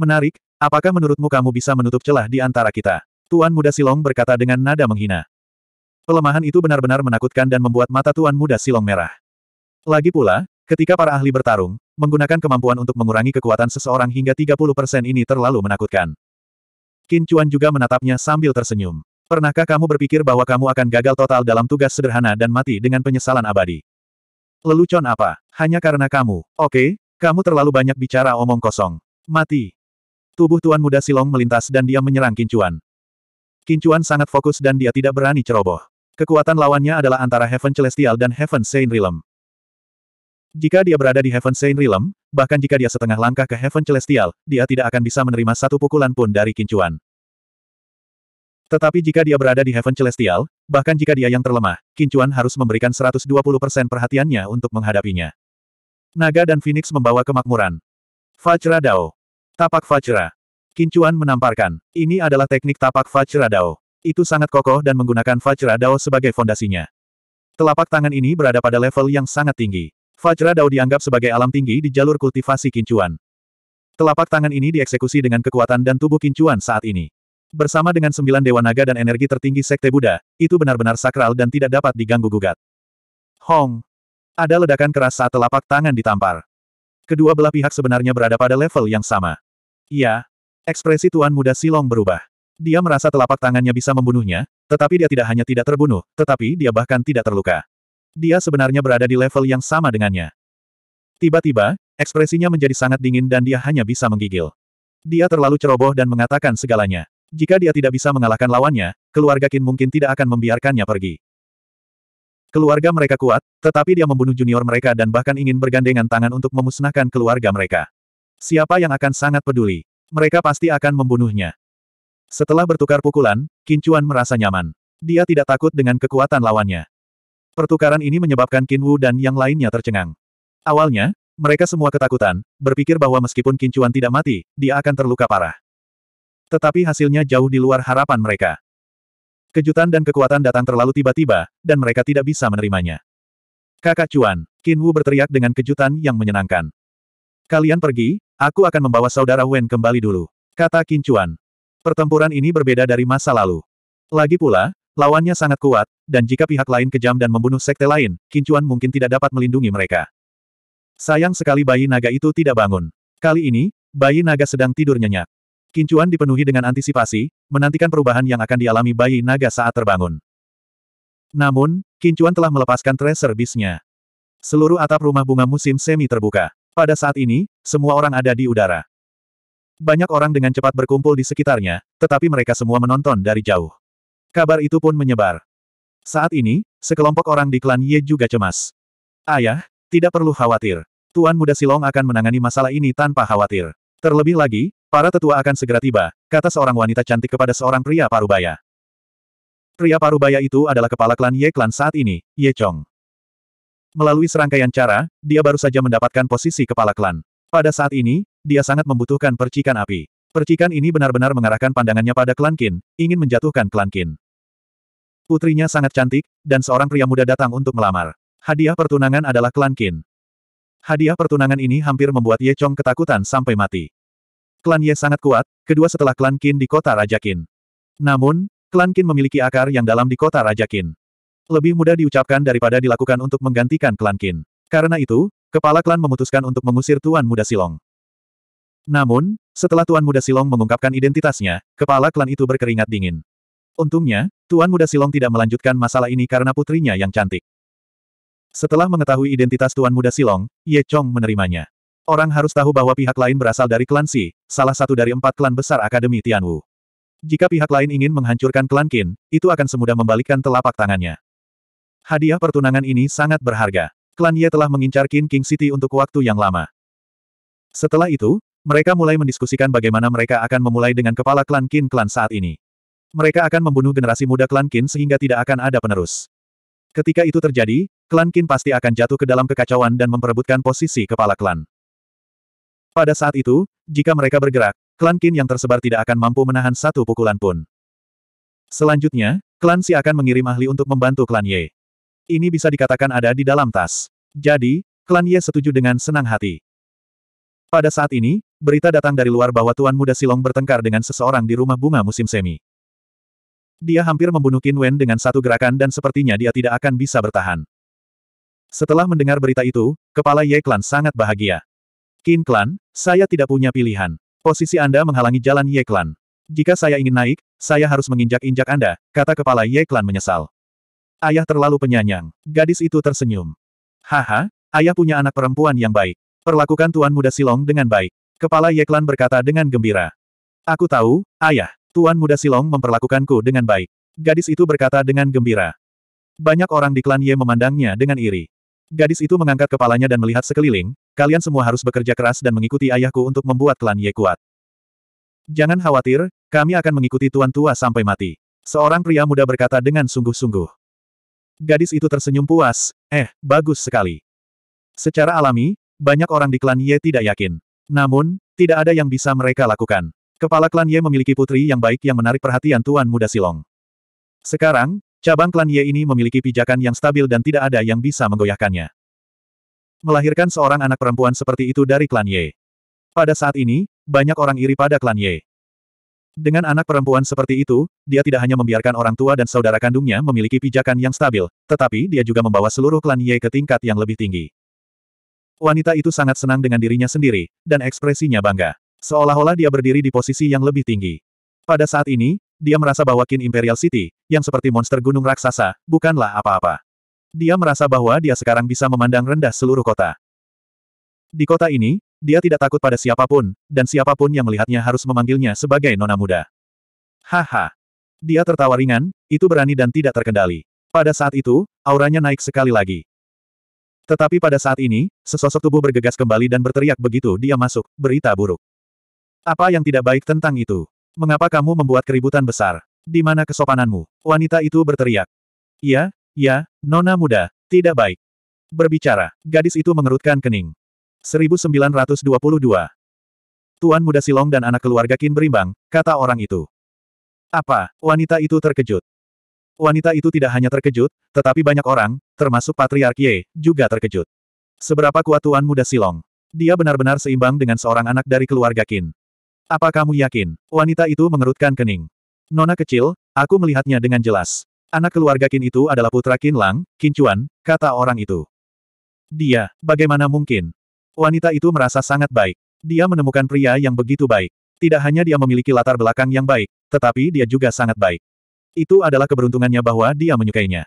Menarik, apakah menurutmu kamu bisa menutup celah di antara kita? Tuan Muda Silong berkata dengan nada menghina. Pelemahan itu benar-benar menakutkan dan membuat mata Tuan Muda Silong merah. Lagi pula, ketika para ahli bertarung, menggunakan kemampuan untuk mengurangi kekuatan seseorang hingga 30% ini terlalu menakutkan. Qin Chuan juga menatapnya sambil tersenyum. Pernahkah kamu berpikir bahwa kamu akan gagal total dalam tugas sederhana dan mati dengan penyesalan abadi? Lelucon apa? Hanya karena kamu. Oke, kamu terlalu banyak bicara omong kosong. Mati. Tubuh Tuan Muda Silong melintas dan dia menyerang Kincuan. Kincuan sangat fokus dan dia tidak berani ceroboh. Kekuatan lawannya adalah antara Heaven Celestial dan Heaven Saint Realm. Jika dia berada di Heaven Saint Realm, bahkan jika dia setengah langkah ke Heaven Celestial, dia tidak akan bisa menerima satu pukulan pun dari Kincuan. Tetapi jika dia berada di Heaven Celestial, bahkan jika dia yang terlemah, Kincuan harus memberikan 120% perhatiannya untuk menghadapinya. Naga dan Phoenix membawa kemakmuran. Fajra Dao. Tapak Vajra. Kincuan menamparkan, ini adalah teknik tapak Vajra Dao. Itu sangat kokoh dan menggunakan Vajra Dao sebagai fondasinya. Telapak tangan ini berada pada level yang sangat tinggi. Vajra Dao dianggap sebagai alam tinggi di jalur kultivasi kincuan. Telapak tangan ini dieksekusi dengan kekuatan dan tubuh kincuan saat ini. Bersama dengan sembilan dewa naga dan energi tertinggi Sekte Buddha, itu benar-benar sakral dan tidak dapat diganggu-gugat. Hong! Ada ledakan keras saat telapak tangan ditampar. Kedua belah pihak sebenarnya berada pada level yang sama. Iya. Ekspresi Tuan Muda Silong berubah. Dia merasa telapak tangannya bisa membunuhnya, tetapi dia tidak hanya tidak terbunuh, tetapi dia bahkan tidak terluka. Dia sebenarnya berada di level yang sama dengannya. Tiba-tiba, ekspresinya menjadi sangat dingin dan dia hanya bisa menggigil. Dia terlalu ceroboh dan mengatakan segalanya. Jika dia tidak bisa mengalahkan lawannya, keluarga Qin mungkin tidak akan membiarkannya pergi. Keluarga mereka kuat, tetapi dia membunuh junior mereka dan bahkan ingin bergandengan tangan untuk memusnahkan keluarga mereka. Siapa yang akan sangat peduli? Mereka pasti akan membunuhnya. Setelah bertukar pukulan, Kincuan merasa nyaman. Dia tidak takut dengan kekuatan lawannya. Pertukaran ini menyebabkan Kinwu dan yang lainnya tercengang. Awalnya, mereka semua ketakutan, berpikir bahwa meskipun Kincuan tidak mati, dia akan terluka parah. Tetapi hasilnya jauh di luar harapan mereka. Kejutan dan kekuatan datang terlalu tiba-tiba, dan mereka tidak bisa menerimanya. Kakak Cuan, Kinwu berteriak dengan kejutan yang menyenangkan. Kalian pergi, aku akan membawa saudara Wen kembali dulu. Kata Kincuan. Pertempuran ini berbeda dari masa lalu. Lagi pula, lawannya sangat kuat, dan jika pihak lain kejam dan membunuh sekte lain, Kincuan mungkin tidak dapat melindungi mereka. Sayang sekali bayi naga itu tidak bangun. Kali ini, bayi naga sedang tidur nyenyak. Kincuan dipenuhi dengan antisipasi, menantikan perubahan yang akan dialami bayi naga saat terbangun. Namun, Kincuan telah melepaskan tracer bisnya. Seluruh atap rumah bunga musim semi terbuka. Pada saat ini, semua orang ada di udara. Banyak orang dengan cepat berkumpul di sekitarnya, tetapi mereka semua menonton dari jauh. Kabar itu pun menyebar. Saat ini, sekelompok orang di klan Ye juga cemas. Ayah, tidak perlu khawatir. Tuan Muda Silong akan menangani masalah ini tanpa khawatir. Terlebih lagi, para tetua akan segera tiba, kata seorang wanita cantik kepada seorang pria parubaya. Pria parubaya itu adalah kepala klan Ye klan saat ini, Ye Chong. Melalui serangkaian cara, dia baru saja mendapatkan posisi kepala klan. Pada saat ini, dia sangat membutuhkan percikan api. Percikan ini benar-benar mengarahkan pandangannya pada klan Qin, ingin menjatuhkan klan Qin. Putrinya sangat cantik, dan seorang pria muda datang untuk melamar. Hadiah pertunangan adalah klan Qin. Hadiah pertunangan ini hampir membuat Ye Chong ketakutan sampai mati. Klan Ye sangat kuat, kedua setelah klan Qin di kota Raja Qin. Namun, klan Qin memiliki akar yang dalam di kota Raja Qin. Lebih mudah diucapkan daripada dilakukan untuk menggantikan klan Qin. Karena itu, kepala klan memutuskan untuk mengusir Tuan Muda Silong. Namun, setelah Tuan Muda Silong mengungkapkan identitasnya, kepala klan itu berkeringat dingin. Untungnya, Tuan Muda Silong tidak melanjutkan masalah ini karena putrinya yang cantik. Setelah mengetahui identitas Tuan Muda Silong, Ye Chong menerimanya. Orang harus tahu bahwa pihak lain berasal dari klan Si, salah satu dari empat klan besar Akademi Tianwu. Jika pihak lain ingin menghancurkan klan Qin, itu akan semudah membalikkan telapak tangannya. Hadiah pertunangan ini sangat berharga. Klan Ye telah mengincar King King City untuk waktu yang lama. Setelah itu, mereka mulai mendiskusikan bagaimana mereka akan memulai dengan kepala klan Kin klan saat ini. Mereka akan membunuh generasi muda klan Kin sehingga tidak akan ada penerus. Ketika itu terjadi, klan Kin pasti akan jatuh ke dalam kekacauan dan memperebutkan posisi kepala klan. Pada saat itu, jika mereka bergerak, klan Kin yang tersebar tidak akan mampu menahan satu pukulan pun. Selanjutnya, klan Si akan mengirim ahli untuk membantu klan Ye. Ini bisa dikatakan ada di dalam tas. Jadi, klan Ye setuju dengan senang hati. Pada saat ini, berita datang dari luar bahwa Tuan Muda Silong bertengkar dengan seseorang di rumah bunga musim semi. Dia hampir membunuh Qin Wen dengan satu gerakan dan sepertinya dia tidak akan bisa bertahan. Setelah mendengar berita itu, kepala Ye Klan sangat bahagia. Qin Klan, saya tidak punya pilihan. Posisi Anda menghalangi jalan Ye Klan. Jika saya ingin naik, saya harus menginjak-injak Anda, kata kepala Ye Klan menyesal. Ayah terlalu penyayang. Gadis itu tersenyum. Haha, ayah punya anak perempuan yang baik. Perlakukan Tuan Muda Silong dengan baik. Kepala Yeklan berkata dengan gembira. Aku tahu, ayah. Tuan Muda Silong memperlakukanku dengan baik. Gadis itu berkata dengan gembira. Banyak orang di klan Ye memandangnya dengan iri. Gadis itu mengangkat kepalanya dan melihat sekeliling, kalian semua harus bekerja keras dan mengikuti ayahku untuk membuat klan Ye kuat. Jangan khawatir, kami akan mengikuti Tuan Tua sampai mati. Seorang pria muda berkata dengan sungguh-sungguh. Gadis itu tersenyum puas, eh, bagus sekali. Secara alami, banyak orang di klan Ye tidak yakin. Namun, tidak ada yang bisa mereka lakukan. Kepala klan Ye memiliki putri yang baik yang menarik perhatian Tuan Muda Silong. Sekarang, cabang klan Ye ini memiliki pijakan yang stabil dan tidak ada yang bisa menggoyahkannya. Melahirkan seorang anak perempuan seperti itu dari klan Ye. Pada saat ini, banyak orang iri pada klan Ye. Dengan anak perempuan seperti itu, dia tidak hanya membiarkan orang tua dan saudara kandungnya memiliki pijakan yang stabil, tetapi dia juga membawa seluruh klan Ye ke tingkat yang lebih tinggi. Wanita itu sangat senang dengan dirinya sendiri, dan ekspresinya bangga. Seolah-olah dia berdiri di posisi yang lebih tinggi. Pada saat ini, dia merasa bahwa Kin Imperial City, yang seperti monster gunung raksasa, bukanlah apa-apa. Dia merasa bahwa dia sekarang bisa memandang rendah seluruh kota. Di kota ini, dia tidak takut pada siapapun, dan siapapun yang melihatnya harus memanggilnya sebagai nona muda. Haha. Dia tertawa ringan, itu berani dan tidak terkendali. Pada saat itu, auranya naik sekali lagi. Tetapi pada saat ini, sesosok tubuh bergegas kembali dan berteriak begitu dia masuk, berita buruk. Apa yang tidak baik tentang itu? Mengapa kamu membuat keributan besar? Di mana kesopananmu? Wanita itu berteriak. Ya, ya, nona muda, tidak baik. Berbicara, gadis itu mengerutkan kening. 1922. Tuan muda Silong dan anak keluarga Kin berimbang, kata orang itu. Apa? Wanita itu terkejut. Wanita itu tidak hanya terkejut, tetapi banyak orang, termasuk Patriark Ye, juga terkejut. Seberapa kuat Tuan muda Silong? Dia benar-benar seimbang dengan seorang anak dari keluarga Kin. Apa kamu yakin? Wanita itu mengerutkan kening. Nona kecil, aku melihatnya dengan jelas. Anak keluarga Kin itu adalah putra Qin Lang, Qin Chuan, kata orang itu. Dia, bagaimana mungkin? Wanita itu merasa sangat baik. Dia menemukan pria yang begitu baik. Tidak hanya dia memiliki latar belakang yang baik, tetapi dia juga sangat baik. Itu adalah keberuntungannya bahwa dia menyukainya.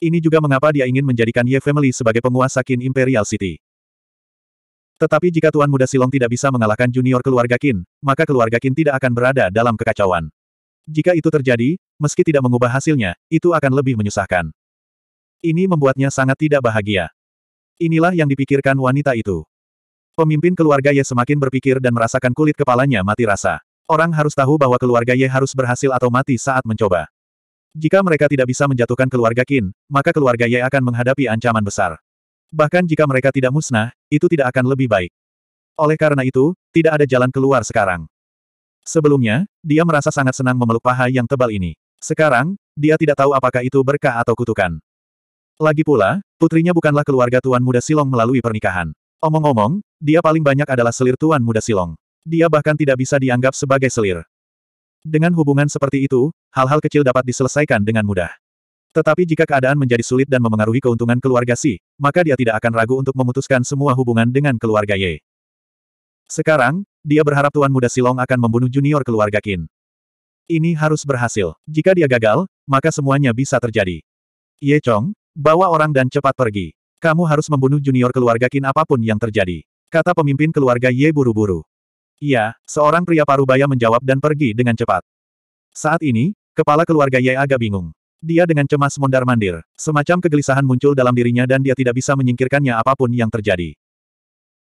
Ini juga mengapa dia ingin menjadikan Ye Family sebagai penguasa Qin Imperial City. Tetapi jika Tuan Muda Silong tidak bisa mengalahkan junior keluarga Qin, maka keluarga Qin tidak akan berada dalam kekacauan. Jika itu terjadi, meski tidak mengubah hasilnya, itu akan lebih menyusahkan. Ini membuatnya sangat tidak bahagia. Inilah yang dipikirkan wanita itu. Pemimpin keluarga Ye semakin berpikir dan merasakan kulit kepalanya mati rasa. Orang harus tahu bahwa keluarga Ye harus berhasil atau mati saat mencoba. Jika mereka tidak bisa menjatuhkan keluarga Qin, maka keluarga Ye akan menghadapi ancaman besar. Bahkan jika mereka tidak musnah, itu tidak akan lebih baik. Oleh karena itu, tidak ada jalan keluar sekarang. Sebelumnya, dia merasa sangat senang memeluk paha yang tebal ini. Sekarang, dia tidak tahu apakah itu berkah atau kutukan. Lagi pula, putrinya bukanlah keluarga Tuan Muda Silong melalui pernikahan. Omong-omong, dia paling banyak adalah selir Tuan Muda Silong. Dia bahkan tidak bisa dianggap sebagai selir. Dengan hubungan seperti itu, hal-hal kecil dapat diselesaikan dengan mudah. Tetapi jika keadaan menjadi sulit dan memengaruhi keuntungan keluarga Si, maka dia tidak akan ragu untuk memutuskan semua hubungan dengan keluarga Ye. Sekarang, dia berharap Tuan Muda Silong akan membunuh junior keluarga Qin. Ini harus berhasil. Jika dia gagal, maka semuanya bisa terjadi. Ye Chong, Bawa orang dan cepat pergi. Kamu harus membunuh junior keluarga Qin apapun yang terjadi. Kata pemimpin keluarga Ye buru-buru. Iya, seorang pria parubaya menjawab dan pergi dengan cepat. Saat ini, kepala keluarga Ye agak bingung. Dia dengan cemas mondar-mandir. Semacam kegelisahan muncul dalam dirinya dan dia tidak bisa menyingkirkannya apapun yang terjadi.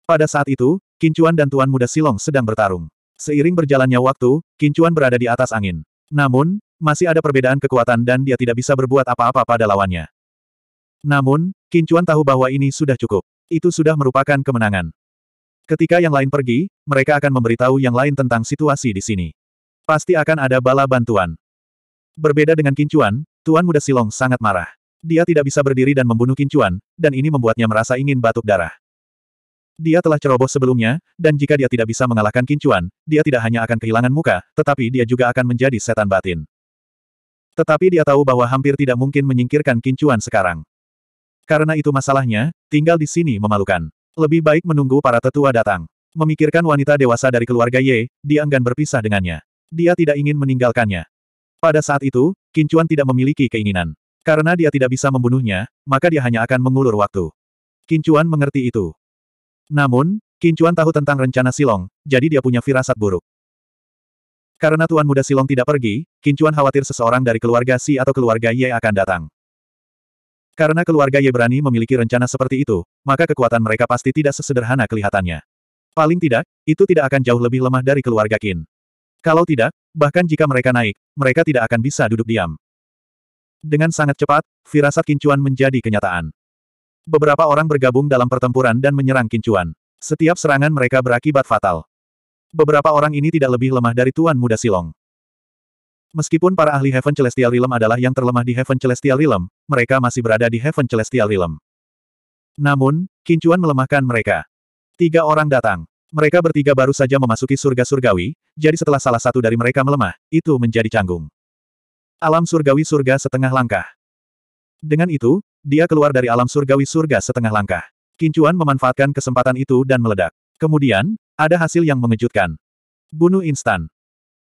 Pada saat itu, Kincuan dan Tuan Muda Silong sedang bertarung. Seiring berjalannya waktu, Kincuan berada di atas angin. Namun, masih ada perbedaan kekuatan dan dia tidak bisa berbuat apa-apa pada lawannya. Namun, Kincuan tahu bahwa ini sudah cukup. Itu sudah merupakan kemenangan. Ketika yang lain pergi, mereka akan memberitahu yang lain tentang situasi di sini. Pasti akan ada bala bantuan. Berbeda dengan Kincuan, Tuan Muda Silong sangat marah. Dia tidak bisa berdiri dan membunuh Kincuan, dan ini membuatnya merasa ingin batuk darah. Dia telah ceroboh sebelumnya, dan jika dia tidak bisa mengalahkan Kincuan, dia tidak hanya akan kehilangan muka, tetapi dia juga akan menjadi setan batin. Tetapi dia tahu bahwa hampir tidak mungkin menyingkirkan Kincuan sekarang. Karena itu masalahnya, tinggal di sini memalukan. Lebih baik menunggu para tetua datang. Memikirkan wanita dewasa dari keluarga Ye, dia enggan berpisah dengannya. Dia tidak ingin meninggalkannya. Pada saat itu, Kincuan tidak memiliki keinginan. Karena dia tidak bisa membunuhnya, maka dia hanya akan mengulur waktu. Kincuan mengerti itu. Namun, Kincuan tahu tentang rencana Silong, jadi dia punya firasat buruk. Karena Tuan Muda Silong tidak pergi, Kincuan khawatir seseorang dari keluarga Si atau keluarga Ye akan datang. Karena keluarga Yebrani memiliki rencana seperti itu, maka kekuatan mereka pasti tidak sesederhana kelihatannya. Paling tidak, itu tidak akan jauh lebih lemah dari keluarga Qin. Kalau tidak, bahkan jika mereka naik, mereka tidak akan bisa duduk diam. Dengan sangat cepat, firasat Kincuan menjadi kenyataan. Beberapa orang bergabung dalam pertempuran dan menyerang Kincuan. Setiap serangan mereka berakibat fatal. Beberapa orang ini tidak lebih lemah dari Tuan Muda Silong. Meskipun para ahli Heaven Celestial Realm adalah yang terlemah di Heaven Celestial Realm, mereka masih berada di Heaven Celestial Realm. Namun, Kincuan melemahkan mereka. Tiga orang datang. Mereka bertiga baru saja memasuki surga surgawi, jadi setelah salah satu dari mereka melemah, itu menjadi canggung. Alam surgawi surga setengah langkah. Dengan itu, dia keluar dari alam surgawi surga setengah langkah. Kincuan memanfaatkan kesempatan itu dan meledak. Kemudian, ada hasil yang mengejutkan. Bunuh instan.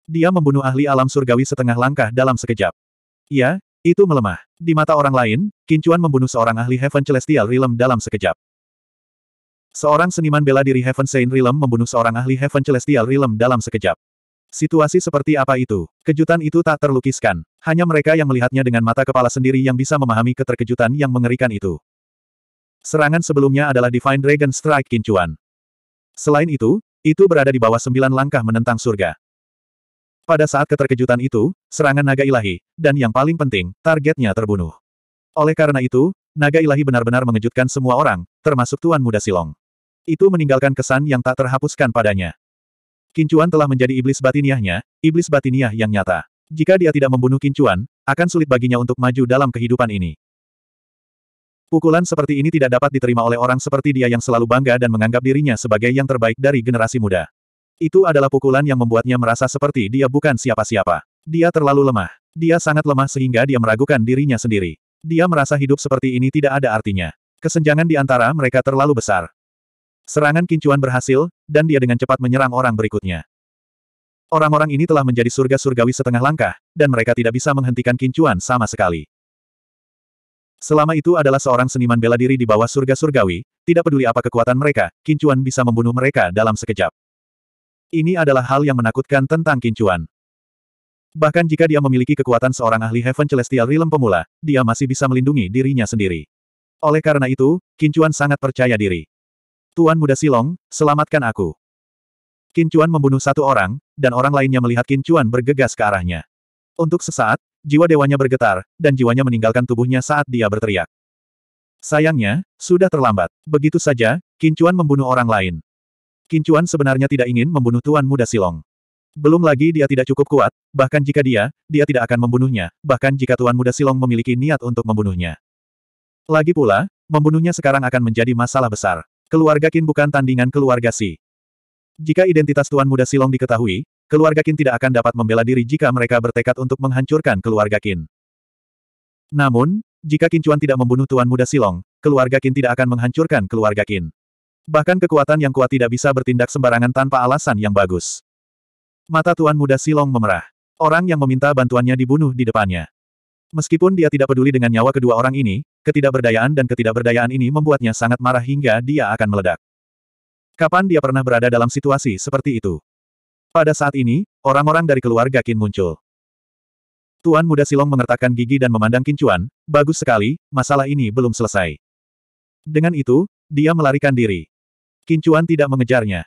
Dia membunuh ahli alam surgawi setengah langkah dalam sekejap. Ya, itu melemah. Di mata orang lain, Kincuan membunuh seorang ahli Heaven Celestial Realm dalam sekejap. Seorang seniman bela diri Heaven Saint Realm membunuh seorang ahli Heaven Celestial Realm dalam sekejap. Situasi seperti apa itu? Kejutan itu tak terlukiskan. Hanya mereka yang melihatnya dengan mata kepala sendiri yang bisa memahami keterkejutan yang mengerikan itu. Serangan sebelumnya adalah Divine Dragon Strike Kincuan. Selain itu, itu berada di bawah sembilan langkah menentang surga. Pada saat keterkejutan itu, serangan naga ilahi, dan yang paling penting, targetnya terbunuh. Oleh karena itu, naga ilahi benar-benar mengejutkan semua orang, termasuk Tuan Muda Silong. Itu meninggalkan kesan yang tak terhapuskan padanya. Kincuan telah menjadi iblis batiniahnya, iblis batiniah yang nyata. Jika dia tidak membunuh Kincuan, akan sulit baginya untuk maju dalam kehidupan ini. Pukulan seperti ini tidak dapat diterima oleh orang seperti dia yang selalu bangga dan menganggap dirinya sebagai yang terbaik dari generasi muda. Itu adalah pukulan yang membuatnya merasa seperti dia bukan siapa-siapa. Dia terlalu lemah. Dia sangat lemah sehingga dia meragukan dirinya sendiri. Dia merasa hidup seperti ini tidak ada artinya. Kesenjangan di antara mereka terlalu besar. Serangan kincuan berhasil, dan dia dengan cepat menyerang orang berikutnya. Orang-orang ini telah menjadi surga surgawi setengah langkah, dan mereka tidak bisa menghentikan kincuan sama sekali. Selama itu adalah seorang seniman bela diri di bawah surga surgawi, tidak peduli apa kekuatan mereka, kincuan bisa membunuh mereka dalam sekejap. Ini adalah hal yang menakutkan tentang Kincuan. Bahkan jika dia memiliki kekuatan seorang ahli Heaven Celestial Realm pemula, dia masih bisa melindungi dirinya sendiri. Oleh karena itu, Kincuan sangat percaya diri. Tuan Muda Silong, selamatkan aku. Kincuan membunuh satu orang, dan orang lainnya melihat Kincuan bergegas ke arahnya. Untuk sesaat, jiwa dewanya bergetar, dan jiwanya meninggalkan tubuhnya saat dia berteriak. Sayangnya, sudah terlambat. Begitu saja, Kincuan membunuh orang lain. Kincuan sebenarnya tidak ingin membunuh Tuan Muda Silong. Belum lagi dia tidak cukup kuat, bahkan jika dia, dia tidak akan membunuhnya, bahkan jika Tuan Muda Silong memiliki niat untuk membunuhnya. Lagi pula, membunuhnya sekarang akan menjadi masalah besar. Keluarga Kin bukan tandingan keluarga Si. Jika identitas Tuan Muda Silong diketahui, keluarga Kin tidak akan dapat membela diri jika mereka bertekad untuk menghancurkan keluarga Kin. Namun, jika Kincuan Chuan tidak membunuh Tuan Muda Silong, keluarga Kin tidak akan menghancurkan keluarga Kin. Bahkan kekuatan yang kuat tidak bisa bertindak sembarangan tanpa alasan yang bagus. Mata Tuan Muda Silong memerah. Orang yang meminta bantuannya dibunuh di depannya. Meskipun dia tidak peduli dengan nyawa kedua orang ini, ketidakberdayaan dan ketidakberdayaan ini membuatnya sangat marah hingga dia akan meledak. Kapan dia pernah berada dalam situasi seperti itu? Pada saat ini, orang-orang dari keluarga Kin muncul. Tuan Muda Silong mengertakkan gigi dan memandang Chuan. bagus sekali, masalah ini belum selesai. Dengan itu, dia melarikan diri. Kincuan tidak mengejarnya.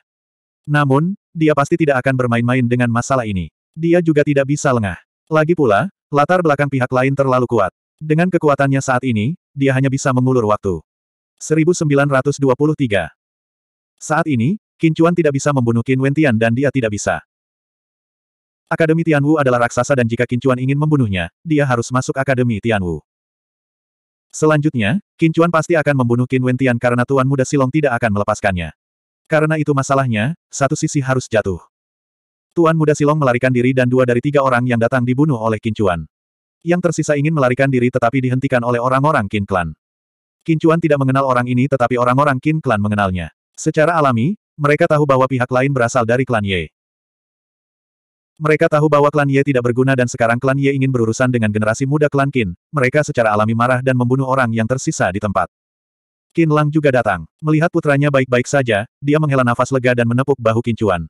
Namun, dia pasti tidak akan bermain-main dengan masalah ini. Dia juga tidak bisa lengah. Lagi pula, latar belakang pihak lain terlalu kuat. Dengan kekuatannya saat ini, dia hanya bisa mengulur waktu. 1923 Saat ini, Kincuan tidak bisa membunuh Qin Wentian dan dia tidak bisa. Akademi Tianwu adalah raksasa dan jika Kincuan ingin membunuhnya, dia harus masuk Akademi Tianwu. Selanjutnya, Qin pasti akan membunuh Qin Wentian karena Tuan Muda Silong tidak akan melepaskannya. Karena itu masalahnya, satu sisi harus jatuh. Tuan Muda Silong melarikan diri dan dua dari tiga orang yang datang dibunuh oleh Qin Yang tersisa ingin melarikan diri tetapi dihentikan oleh orang-orang Qin Clan. Qin tidak mengenal orang ini tetapi orang-orang Qin Clan mengenalnya. Secara alami, mereka tahu bahwa pihak lain berasal dari klan Ye. Mereka tahu bahwa klan Ye tidak berguna dan sekarang klan Ye ingin berurusan dengan generasi muda klan Qin. Mereka secara alami marah dan membunuh orang yang tersisa di tempat. Qin Lang juga datang. Melihat putranya baik-baik saja, dia menghela nafas lega dan menepuk bahu Qin Chuan.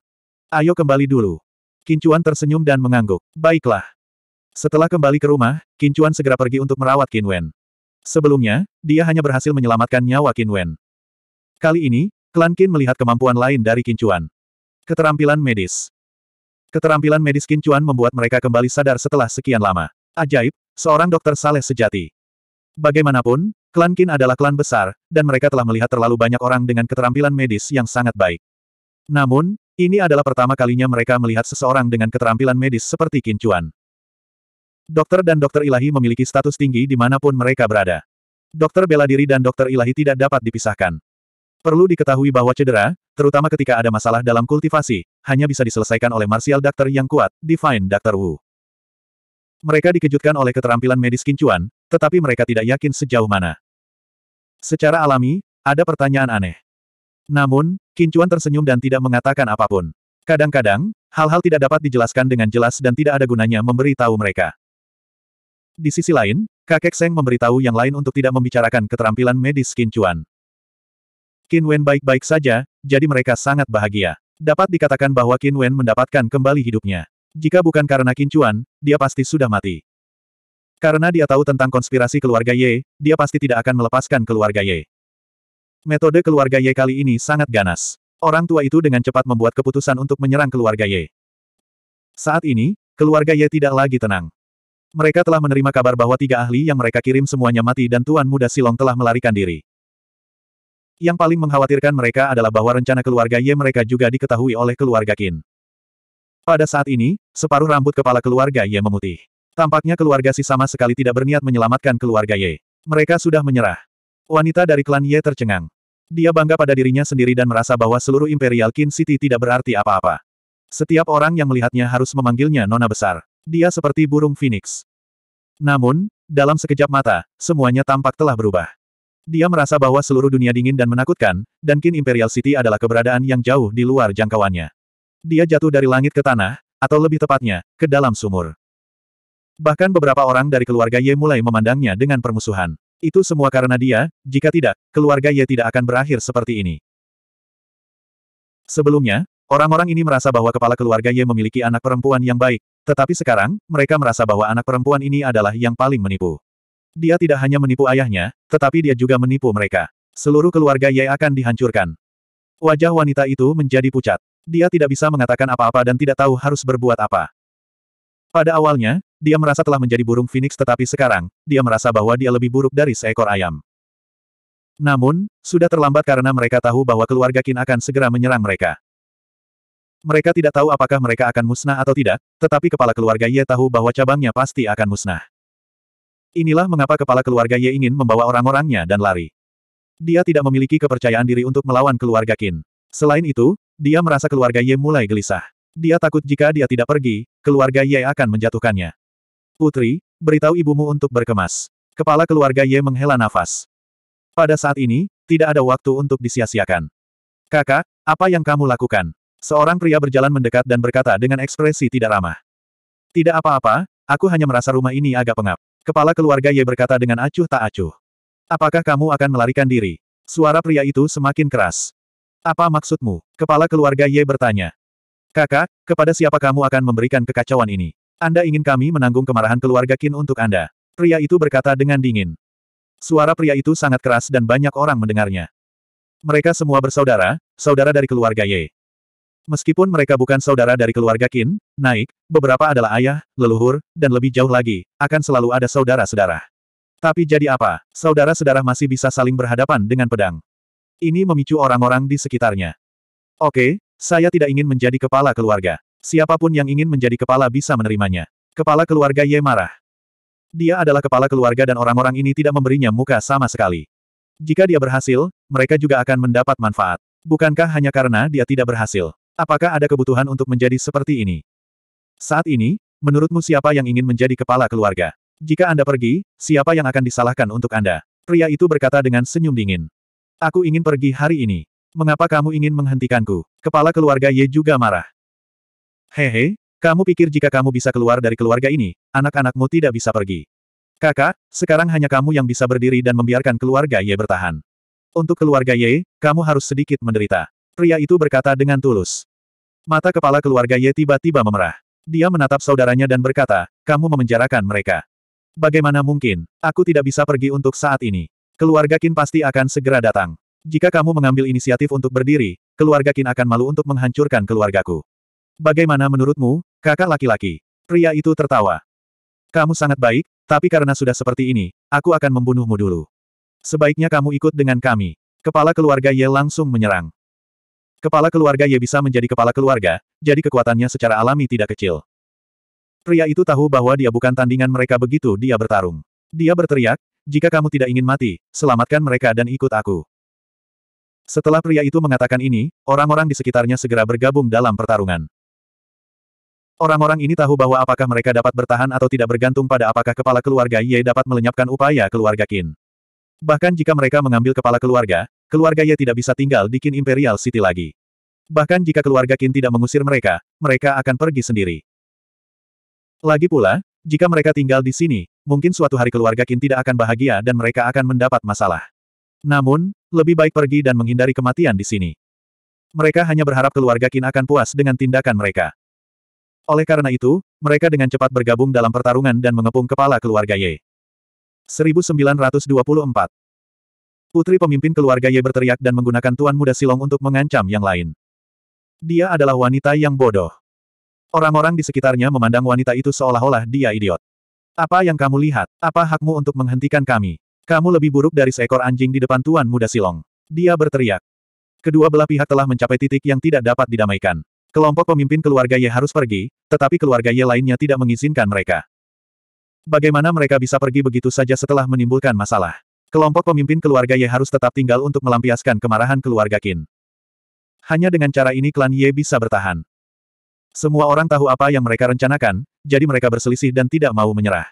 Ayo kembali dulu. Qin Chuan tersenyum dan mengangguk. Baiklah. Setelah kembali ke rumah, Qin Chuan segera pergi untuk merawat Qin Wen. Sebelumnya, dia hanya berhasil menyelamatkan nyawa Qin Wen. Kali ini, klan Qin melihat kemampuan lain dari Qin Chuan. Keterampilan medis. Keterampilan medis Qin Chuan membuat mereka kembali sadar setelah sekian lama. Ajaib, seorang dokter saleh sejati. Bagaimanapun, klan Qin adalah klan besar, dan mereka telah melihat terlalu banyak orang dengan keterampilan medis yang sangat baik. Namun, ini adalah pertama kalinya mereka melihat seseorang dengan keterampilan medis seperti Qin Chuan. Dokter dan dokter ilahi memiliki status tinggi dimanapun mereka berada. Dokter bela diri dan dokter ilahi tidak dapat dipisahkan. Perlu diketahui bahwa cedera, terutama ketika ada masalah dalam kultivasi, hanya bisa diselesaikan oleh martial doctor yang kuat, Divine Doctor Wu. Mereka dikejutkan oleh keterampilan medis kincuan, tetapi mereka tidak yakin sejauh mana. Secara alami, ada pertanyaan aneh. Namun, kincuan tersenyum dan tidak mengatakan apapun. Kadang-kadang, hal-hal tidak dapat dijelaskan dengan jelas dan tidak ada gunanya memberi tahu mereka. Di sisi lain, kakek Seng memberitahu yang lain untuk tidak membicarakan keterampilan medis kincuan. Qin Wen baik-baik saja, jadi mereka sangat bahagia. Dapat dikatakan bahwa Qin Wen mendapatkan kembali hidupnya. Jika bukan karena Qin Chuan, dia pasti sudah mati. Karena dia tahu tentang konspirasi keluarga Ye, dia pasti tidak akan melepaskan keluarga Ye. Metode keluarga Ye kali ini sangat ganas. Orang tua itu dengan cepat membuat keputusan untuk menyerang keluarga Ye. Saat ini, keluarga Ye tidak lagi tenang. Mereka telah menerima kabar bahwa tiga ahli yang mereka kirim semuanya mati dan Tuan Muda Silong telah melarikan diri. Yang paling mengkhawatirkan mereka adalah bahwa rencana keluarga Ye mereka juga diketahui oleh keluarga Qin. Pada saat ini, separuh rambut kepala keluarga Ye memutih. Tampaknya keluarga Si sama sekali tidak berniat menyelamatkan keluarga Ye. Mereka sudah menyerah. Wanita dari klan Ye tercengang. Dia bangga pada dirinya sendiri dan merasa bahwa seluruh Imperial Qin City tidak berarti apa-apa. Setiap orang yang melihatnya harus memanggilnya Nona Besar. Dia seperti burung phoenix. Namun, dalam sekejap mata, semuanya tampak telah berubah. Dia merasa bahwa seluruh dunia dingin dan menakutkan, dan Kin Imperial City adalah keberadaan yang jauh di luar jangkauannya. Dia jatuh dari langit ke tanah, atau lebih tepatnya, ke dalam sumur. Bahkan beberapa orang dari keluarga Ye mulai memandangnya dengan permusuhan. Itu semua karena dia, jika tidak, keluarga Ye tidak akan berakhir seperti ini. Sebelumnya, orang-orang ini merasa bahwa kepala keluarga Ye memiliki anak perempuan yang baik, tetapi sekarang, mereka merasa bahwa anak perempuan ini adalah yang paling menipu. Dia tidak hanya menipu ayahnya, tetapi dia juga menipu mereka. Seluruh keluarga Ye akan dihancurkan. Wajah wanita itu menjadi pucat. Dia tidak bisa mengatakan apa-apa dan tidak tahu harus berbuat apa. Pada awalnya, dia merasa telah menjadi burung phoenix tetapi sekarang, dia merasa bahwa dia lebih buruk dari seekor ayam. Namun, sudah terlambat karena mereka tahu bahwa keluarga Qin akan segera menyerang mereka. Mereka tidak tahu apakah mereka akan musnah atau tidak, tetapi kepala keluarga Ye tahu bahwa cabangnya pasti akan musnah. Inilah mengapa kepala keluarga Ye ingin membawa orang-orangnya dan lari. Dia tidak memiliki kepercayaan diri untuk melawan keluarga Qin. Selain itu, dia merasa keluarga Ye mulai gelisah. Dia takut jika dia tidak pergi, keluarga Ye akan menjatuhkannya. Putri, beritahu ibumu untuk berkemas. Kepala keluarga Ye menghela nafas. Pada saat ini, tidak ada waktu untuk disia-siakan. Kakak, apa yang kamu lakukan? Seorang pria berjalan mendekat dan berkata dengan ekspresi tidak ramah. Tidak apa-apa, aku hanya merasa rumah ini agak pengap. Kepala keluarga Ye berkata dengan acuh tak acuh. Apakah kamu akan melarikan diri? Suara pria itu semakin keras. Apa maksudmu? Kepala keluarga Ye bertanya. Kakak, kepada siapa kamu akan memberikan kekacauan ini? Anda ingin kami menanggung kemarahan keluarga Kin untuk Anda? Pria itu berkata dengan dingin. Suara pria itu sangat keras dan banyak orang mendengarnya. Mereka semua bersaudara, saudara dari keluarga Ye. Meskipun mereka bukan saudara dari keluarga Qin, Naik, beberapa adalah ayah, leluhur, dan lebih jauh lagi, akan selalu ada saudara-saudara. Tapi jadi apa, saudara-saudara masih bisa saling berhadapan dengan pedang. Ini memicu orang-orang di sekitarnya. Oke, saya tidak ingin menjadi kepala keluarga. Siapapun yang ingin menjadi kepala bisa menerimanya. Kepala keluarga Ye marah. Dia adalah kepala keluarga dan orang-orang ini tidak memberinya muka sama sekali. Jika dia berhasil, mereka juga akan mendapat manfaat. Bukankah hanya karena dia tidak berhasil? Apakah ada kebutuhan untuk menjadi seperti ini? Saat ini, menurutmu siapa yang ingin menjadi kepala keluarga? Jika Anda pergi, siapa yang akan disalahkan untuk Anda? Pria itu berkata dengan senyum dingin. Aku ingin pergi hari ini. Mengapa kamu ingin menghentikanku? Kepala keluarga Ye juga marah. Hehe, kamu pikir jika kamu bisa keluar dari keluarga ini, anak-anakmu tidak bisa pergi. Kakak, sekarang hanya kamu yang bisa berdiri dan membiarkan keluarga Ye bertahan. Untuk keluarga Ye, kamu harus sedikit menderita. Pria itu berkata dengan tulus. Mata kepala keluarga Ye tiba-tiba memerah. Dia menatap saudaranya dan berkata, kamu memenjarakan mereka. Bagaimana mungkin, aku tidak bisa pergi untuk saat ini. Keluarga Kin pasti akan segera datang. Jika kamu mengambil inisiatif untuk berdiri, keluarga Kin akan malu untuk menghancurkan keluargaku. Bagaimana menurutmu, kakak laki-laki? Pria itu tertawa. Kamu sangat baik, tapi karena sudah seperti ini, aku akan membunuhmu dulu. Sebaiknya kamu ikut dengan kami. Kepala keluarga Ye langsung menyerang. Kepala keluarga Ye bisa menjadi kepala keluarga, jadi kekuatannya secara alami tidak kecil. Pria itu tahu bahwa dia bukan tandingan mereka begitu dia bertarung. Dia berteriak, jika kamu tidak ingin mati, selamatkan mereka dan ikut aku. Setelah pria itu mengatakan ini, orang-orang di sekitarnya segera bergabung dalam pertarungan. Orang-orang ini tahu bahwa apakah mereka dapat bertahan atau tidak bergantung pada apakah kepala keluarga Ye dapat melenyapkan upaya keluarga Qin. Bahkan jika mereka mengambil kepala keluarga, keluarga Ye tidak bisa tinggal di Qin Imperial City lagi. Bahkan jika keluarga Qin tidak mengusir mereka, mereka akan pergi sendiri. Lagi pula, jika mereka tinggal di sini, mungkin suatu hari keluarga Qin tidak akan bahagia dan mereka akan mendapat masalah. Namun, lebih baik pergi dan menghindari kematian di sini. Mereka hanya berharap keluarga Qin akan puas dengan tindakan mereka. Oleh karena itu, mereka dengan cepat bergabung dalam pertarungan dan mengepung kepala keluarga Ye. 1924 Putri pemimpin keluarga Ye berteriak dan menggunakan tuan muda Silong untuk mengancam yang lain. Dia adalah wanita yang bodoh. Orang-orang di sekitarnya memandang wanita itu seolah-olah dia idiot. Apa yang kamu lihat? Apa hakmu untuk menghentikan kami? Kamu lebih buruk dari seekor anjing di depan tuan muda Silong. Dia berteriak. Kedua belah pihak telah mencapai titik yang tidak dapat didamaikan. Kelompok pemimpin keluarga Ye harus pergi, tetapi keluarga Ye lainnya tidak mengizinkan mereka. Bagaimana mereka bisa pergi begitu saja setelah menimbulkan masalah? Kelompok pemimpin keluarga Ye harus tetap tinggal untuk melampiaskan kemarahan keluarga Qin. Hanya dengan cara ini klan Ye bisa bertahan. Semua orang tahu apa yang mereka rencanakan, jadi mereka berselisih dan tidak mau menyerah.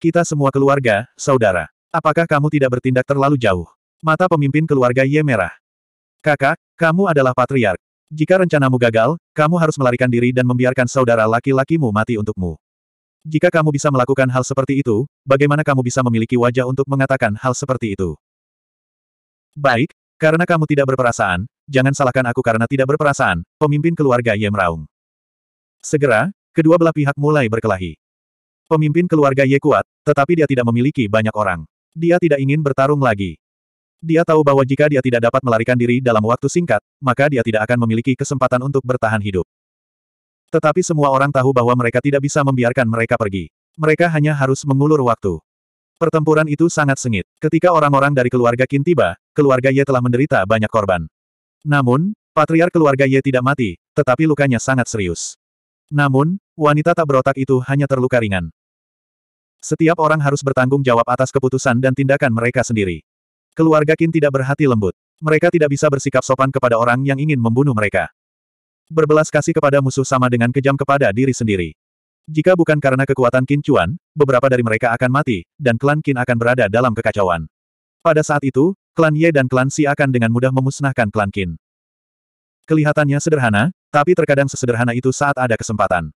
Kita semua keluarga, saudara. Apakah kamu tidak bertindak terlalu jauh? Mata pemimpin keluarga Ye merah. Kakak, kamu adalah patriark. Jika rencanamu gagal, kamu harus melarikan diri dan membiarkan saudara laki-lakimu mati untukmu. Jika kamu bisa melakukan hal seperti itu, bagaimana kamu bisa memiliki wajah untuk mengatakan hal seperti itu? Baik, karena kamu tidak berperasaan, jangan salahkan aku karena tidak berperasaan, pemimpin keluarga Ye meraung. Segera, kedua belah pihak mulai berkelahi. Pemimpin keluarga Ye kuat, tetapi dia tidak memiliki banyak orang. Dia tidak ingin bertarung lagi. Dia tahu bahwa jika dia tidak dapat melarikan diri dalam waktu singkat, maka dia tidak akan memiliki kesempatan untuk bertahan hidup. Tetapi semua orang tahu bahwa mereka tidak bisa membiarkan mereka pergi. Mereka hanya harus mengulur waktu. Pertempuran itu sangat sengit. Ketika orang-orang dari keluarga Qin tiba, keluarga Ye telah menderita banyak korban. Namun, patriar keluarga Ye tidak mati, tetapi lukanya sangat serius. Namun, wanita tak berotak itu hanya terluka ringan. Setiap orang harus bertanggung jawab atas keputusan dan tindakan mereka sendiri. Keluarga Qin tidak berhati lembut. Mereka tidak bisa bersikap sopan kepada orang yang ingin membunuh mereka berbelas kasih kepada musuh sama dengan kejam kepada diri sendiri. Jika bukan karena kekuatan Qin Chuan, beberapa dari mereka akan mati, dan klan Qin akan berada dalam kekacauan. Pada saat itu, klan Ye dan klan Si akan dengan mudah memusnahkan klan Qin. Kelihatannya sederhana, tapi terkadang sesederhana itu saat ada kesempatan.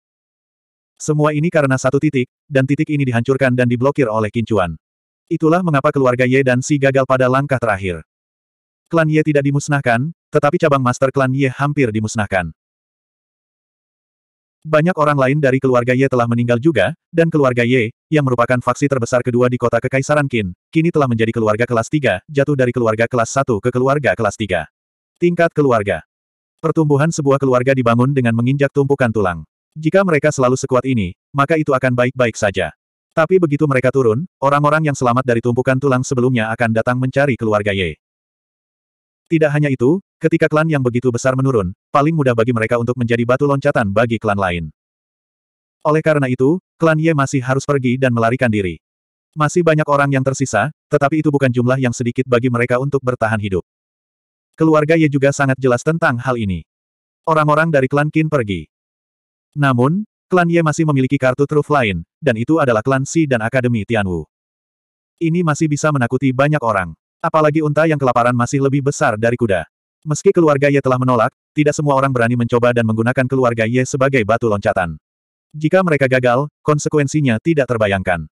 Semua ini karena satu titik, dan titik ini dihancurkan dan diblokir oleh Qin Chuan. Itulah mengapa keluarga Ye dan Si gagal pada langkah terakhir. Klan Ye tidak dimusnahkan, tetapi cabang master klan Ye hampir dimusnahkan. Banyak orang lain dari keluarga Ye telah meninggal juga, dan keluarga Ye, yang merupakan faksi terbesar kedua di kota Kekaisaran Qin, kini telah menjadi keluarga kelas 3, jatuh dari keluarga kelas 1 ke keluarga kelas 3. Tingkat keluarga. Pertumbuhan sebuah keluarga dibangun dengan menginjak tumpukan tulang. Jika mereka selalu sekuat ini, maka itu akan baik-baik saja. Tapi begitu mereka turun, orang-orang yang selamat dari tumpukan tulang sebelumnya akan datang mencari keluarga Ye. Tidak hanya itu, ketika klan yang begitu besar menurun, paling mudah bagi mereka untuk menjadi batu loncatan bagi klan lain. Oleh karena itu, klan Ye masih harus pergi dan melarikan diri. Masih banyak orang yang tersisa, tetapi itu bukan jumlah yang sedikit bagi mereka untuk bertahan hidup. Keluarga Ye juga sangat jelas tentang hal ini. Orang-orang dari klan Qin pergi. Namun, klan Ye masih memiliki kartu truf lain, dan itu adalah klan Si dan Akademi Tianwu. Ini masih bisa menakuti banyak orang. Apalagi unta yang kelaparan masih lebih besar dari kuda. Meski keluarga Ye telah menolak, tidak semua orang berani mencoba dan menggunakan keluarga Ye sebagai batu loncatan. Jika mereka gagal, konsekuensinya tidak terbayangkan.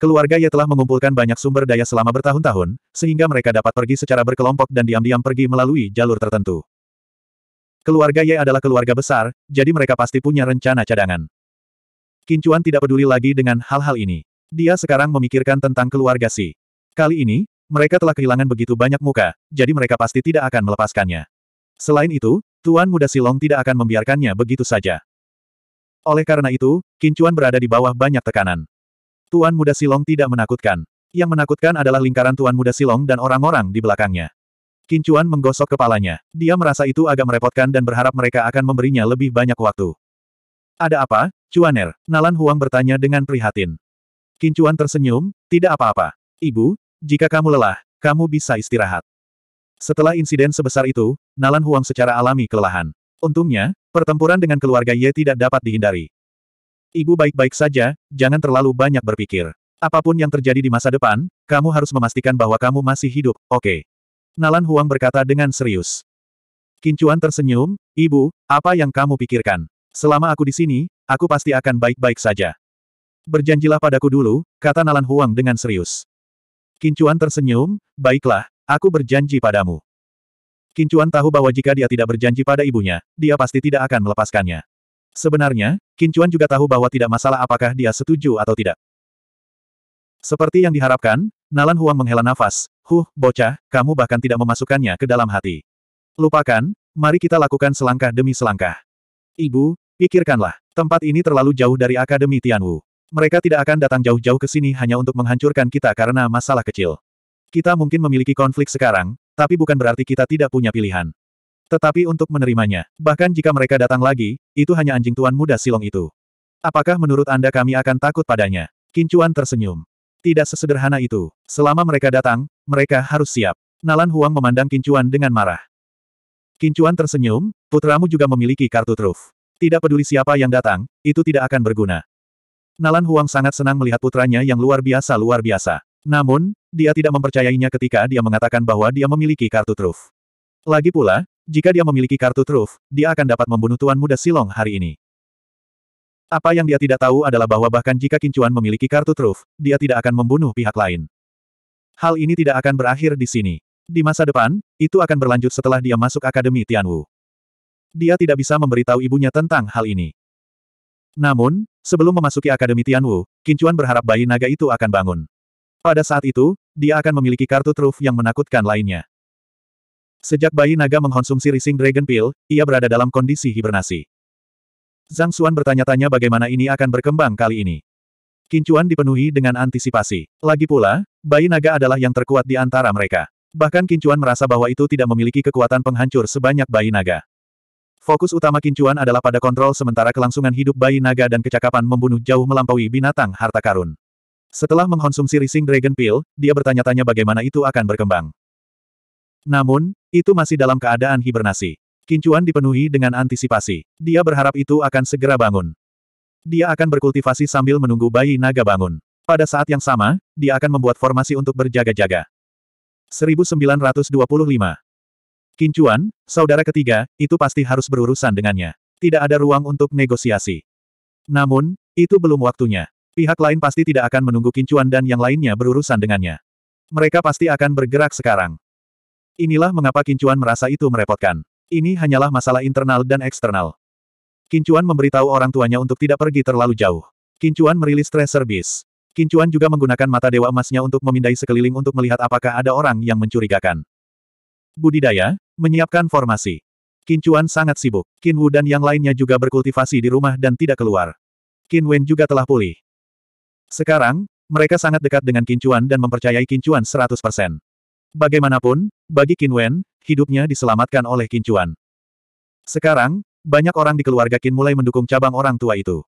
Keluarga Ye telah mengumpulkan banyak sumber daya selama bertahun-tahun, sehingga mereka dapat pergi secara berkelompok dan diam-diam pergi melalui jalur tertentu. Keluarga Ye adalah keluarga besar, jadi mereka pasti punya rencana cadangan. Kincuan tidak peduli lagi dengan hal-hal ini. Dia sekarang memikirkan tentang keluarga Si. Kali ini, mereka telah kehilangan begitu banyak muka, jadi mereka pasti tidak akan melepaskannya. Selain itu, Tuan Muda Silong tidak akan membiarkannya begitu saja. Oleh karena itu, Kincuan berada di bawah banyak tekanan. Tuan Muda Silong tidak menakutkan. Yang menakutkan adalah lingkaran Tuan Muda Silong dan orang-orang di belakangnya. Kincuan menggosok kepalanya. Dia merasa itu agak merepotkan dan berharap mereka akan memberinya lebih banyak waktu. Ada apa, Cuaner? Nalan Huang bertanya dengan prihatin. Kincuan tersenyum, tidak apa-apa. Ibu, jika kamu lelah, kamu bisa istirahat. Setelah insiden sebesar itu, Nalan Huang secara alami kelelahan. Untungnya, pertempuran dengan keluarga Ye tidak dapat dihindari. Ibu baik-baik saja, jangan terlalu banyak berpikir. Apapun yang terjadi di masa depan, kamu harus memastikan bahwa kamu masih hidup, oke. Okay. Nalan Huang berkata dengan serius. Kincuan tersenyum, Ibu, apa yang kamu pikirkan? Selama aku di sini, aku pasti akan baik-baik saja. Berjanjilah padaku dulu, kata Nalan Huang dengan serius. Kincuan tersenyum, baiklah, aku berjanji padamu. Kincuan tahu bahwa jika dia tidak berjanji pada ibunya, dia pasti tidak akan melepaskannya. Sebenarnya, Kincuan juga tahu bahwa tidak masalah apakah dia setuju atau tidak. Seperti yang diharapkan, Nalan Huang menghela nafas, huh, bocah, kamu bahkan tidak memasukkannya ke dalam hati. Lupakan, mari kita lakukan selangkah demi selangkah. Ibu, pikirkanlah, tempat ini terlalu jauh dari Akademi Tianwu. Mereka tidak akan datang jauh-jauh ke sini hanya untuk menghancurkan kita karena masalah kecil. Kita mungkin memiliki konflik sekarang, tapi bukan berarti kita tidak punya pilihan. Tetapi untuk menerimanya, bahkan jika mereka datang lagi, itu hanya anjing tuan muda silong itu. Apakah menurut Anda kami akan takut padanya? Kincuan tersenyum. Tidak sesederhana itu. Selama mereka datang, mereka harus siap. Nalan Huang memandang Kincuan dengan marah. Kincuan tersenyum, putramu juga memiliki kartu truf. Tidak peduli siapa yang datang, itu tidak akan berguna. Nalan Huang sangat senang melihat putranya yang luar biasa-luar biasa. Namun, dia tidak mempercayainya ketika dia mengatakan bahwa dia memiliki kartu truf. Lagi pula, jika dia memiliki kartu truf, dia akan dapat membunuh Tuan Muda Silong hari ini. Apa yang dia tidak tahu adalah bahwa bahkan jika Kincuan memiliki kartu truf, dia tidak akan membunuh pihak lain. Hal ini tidak akan berakhir di sini. Di masa depan, itu akan berlanjut setelah dia masuk Akademi Tianwu. Dia tidak bisa memberitahu ibunya tentang hal ini. Namun, sebelum memasuki Akademi Tianwu, Kincuan berharap bayi naga itu akan bangun. Pada saat itu, dia akan memiliki kartu truf yang menakutkan lainnya. Sejak bayi naga mengkonsumsi Rising Dragon Pill, ia berada dalam kondisi hibernasi. Zhang Xuan bertanya-tanya bagaimana ini akan berkembang kali ini. Kincuan dipenuhi dengan antisipasi. Lagi pula, bayi naga adalah yang terkuat di antara mereka. Bahkan Kincuan merasa bahwa itu tidak memiliki kekuatan penghancur sebanyak bayi naga. Fokus utama Kincuan adalah pada kontrol sementara kelangsungan hidup bayi naga dan kecakapan membunuh jauh melampaui binatang harta karun. Setelah mengkonsumsi Rising Dragon Pill, dia bertanya-tanya bagaimana itu akan berkembang. Namun, itu masih dalam keadaan hibernasi. Kincuan dipenuhi dengan antisipasi. Dia berharap itu akan segera bangun. Dia akan berkultivasi sambil menunggu bayi naga bangun. Pada saat yang sama, dia akan membuat formasi untuk berjaga-jaga. 1925 Kincuan, saudara ketiga, itu pasti harus berurusan dengannya. Tidak ada ruang untuk negosiasi. Namun, itu belum waktunya. Pihak lain pasti tidak akan menunggu Kincuan dan yang lainnya berurusan dengannya. Mereka pasti akan bergerak sekarang. Inilah mengapa Kincuan merasa itu merepotkan. Ini hanyalah masalah internal dan eksternal. Kincuan memberitahu orang tuanya untuk tidak pergi terlalu jauh. Kincuan merilis tracer bis. Kincuan juga menggunakan mata dewa emasnya untuk memindai sekeliling untuk melihat apakah ada orang yang mencurigakan budidaya, menyiapkan formasi. Kincuan sangat sibuk. Qin Wu dan yang lainnya juga berkultivasi di rumah dan tidak keluar. Qin Wen juga telah pulih. Sekarang, mereka sangat dekat dengan Kincuan dan mempercayai Kincuan 100%. Bagaimanapun, bagi Qin Wen, hidupnya diselamatkan oleh Kincuan. Sekarang, banyak orang di keluarga Kin mulai mendukung cabang orang tua itu.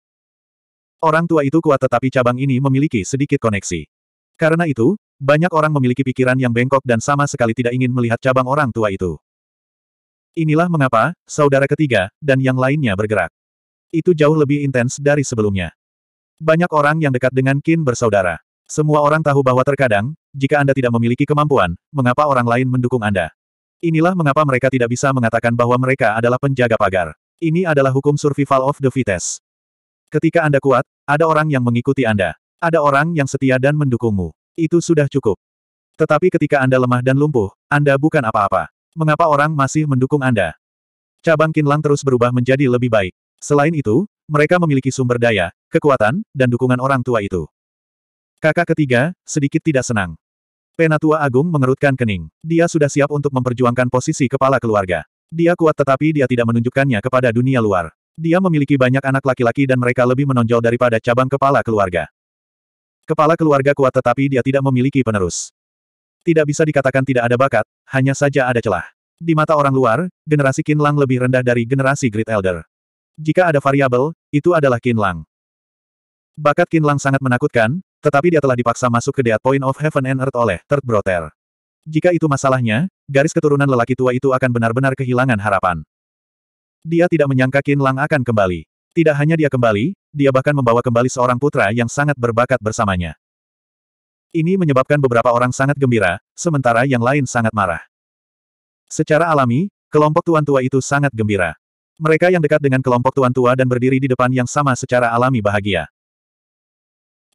Orang tua itu kuat tetapi cabang ini memiliki sedikit koneksi. Karena itu, banyak orang memiliki pikiran yang bengkok dan sama sekali tidak ingin melihat cabang orang tua itu. Inilah mengapa, saudara ketiga, dan yang lainnya bergerak. Itu jauh lebih intens dari sebelumnya. Banyak orang yang dekat dengan Kin bersaudara. Semua orang tahu bahwa terkadang, jika Anda tidak memiliki kemampuan, mengapa orang lain mendukung Anda? Inilah mengapa mereka tidak bisa mengatakan bahwa mereka adalah penjaga pagar. Ini adalah hukum survival of the fittest. Ketika Anda kuat, ada orang yang mengikuti Anda. Ada orang yang setia dan mendukungmu. Itu sudah cukup. Tetapi ketika Anda lemah dan lumpuh, Anda bukan apa-apa. Mengapa orang masih mendukung Anda? Cabang Kinlang terus berubah menjadi lebih baik. Selain itu, mereka memiliki sumber daya, kekuatan, dan dukungan orang tua itu. Kakak ketiga, sedikit tidak senang. Penatua Agung mengerutkan kening. Dia sudah siap untuk memperjuangkan posisi kepala keluarga. Dia kuat tetapi dia tidak menunjukkannya kepada dunia luar. Dia memiliki banyak anak laki-laki dan mereka lebih menonjol daripada cabang kepala keluarga. Kepala keluarga kuat tetapi dia tidak memiliki penerus. Tidak bisa dikatakan tidak ada bakat, hanya saja ada celah. Di mata orang luar, generasi Kinlang lebih rendah dari generasi Great Elder. Jika ada variabel, itu adalah Kinlang. Bakat Kinlang sangat menakutkan, tetapi dia telah dipaksa masuk ke Dead Point of Heaven and Earth oleh Third Brother. Jika itu masalahnya, garis keturunan lelaki tua itu akan benar-benar kehilangan harapan. Dia tidak menyangka Kinlang akan kembali. Tidak hanya dia kembali, dia bahkan membawa kembali seorang putra yang sangat berbakat bersamanya. Ini menyebabkan beberapa orang sangat gembira, sementara yang lain sangat marah. Secara alami, kelompok tuan tua itu sangat gembira. Mereka yang dekat dengan kelompok tuan tua dan berdiri di depan yang sama secara alami bahagia.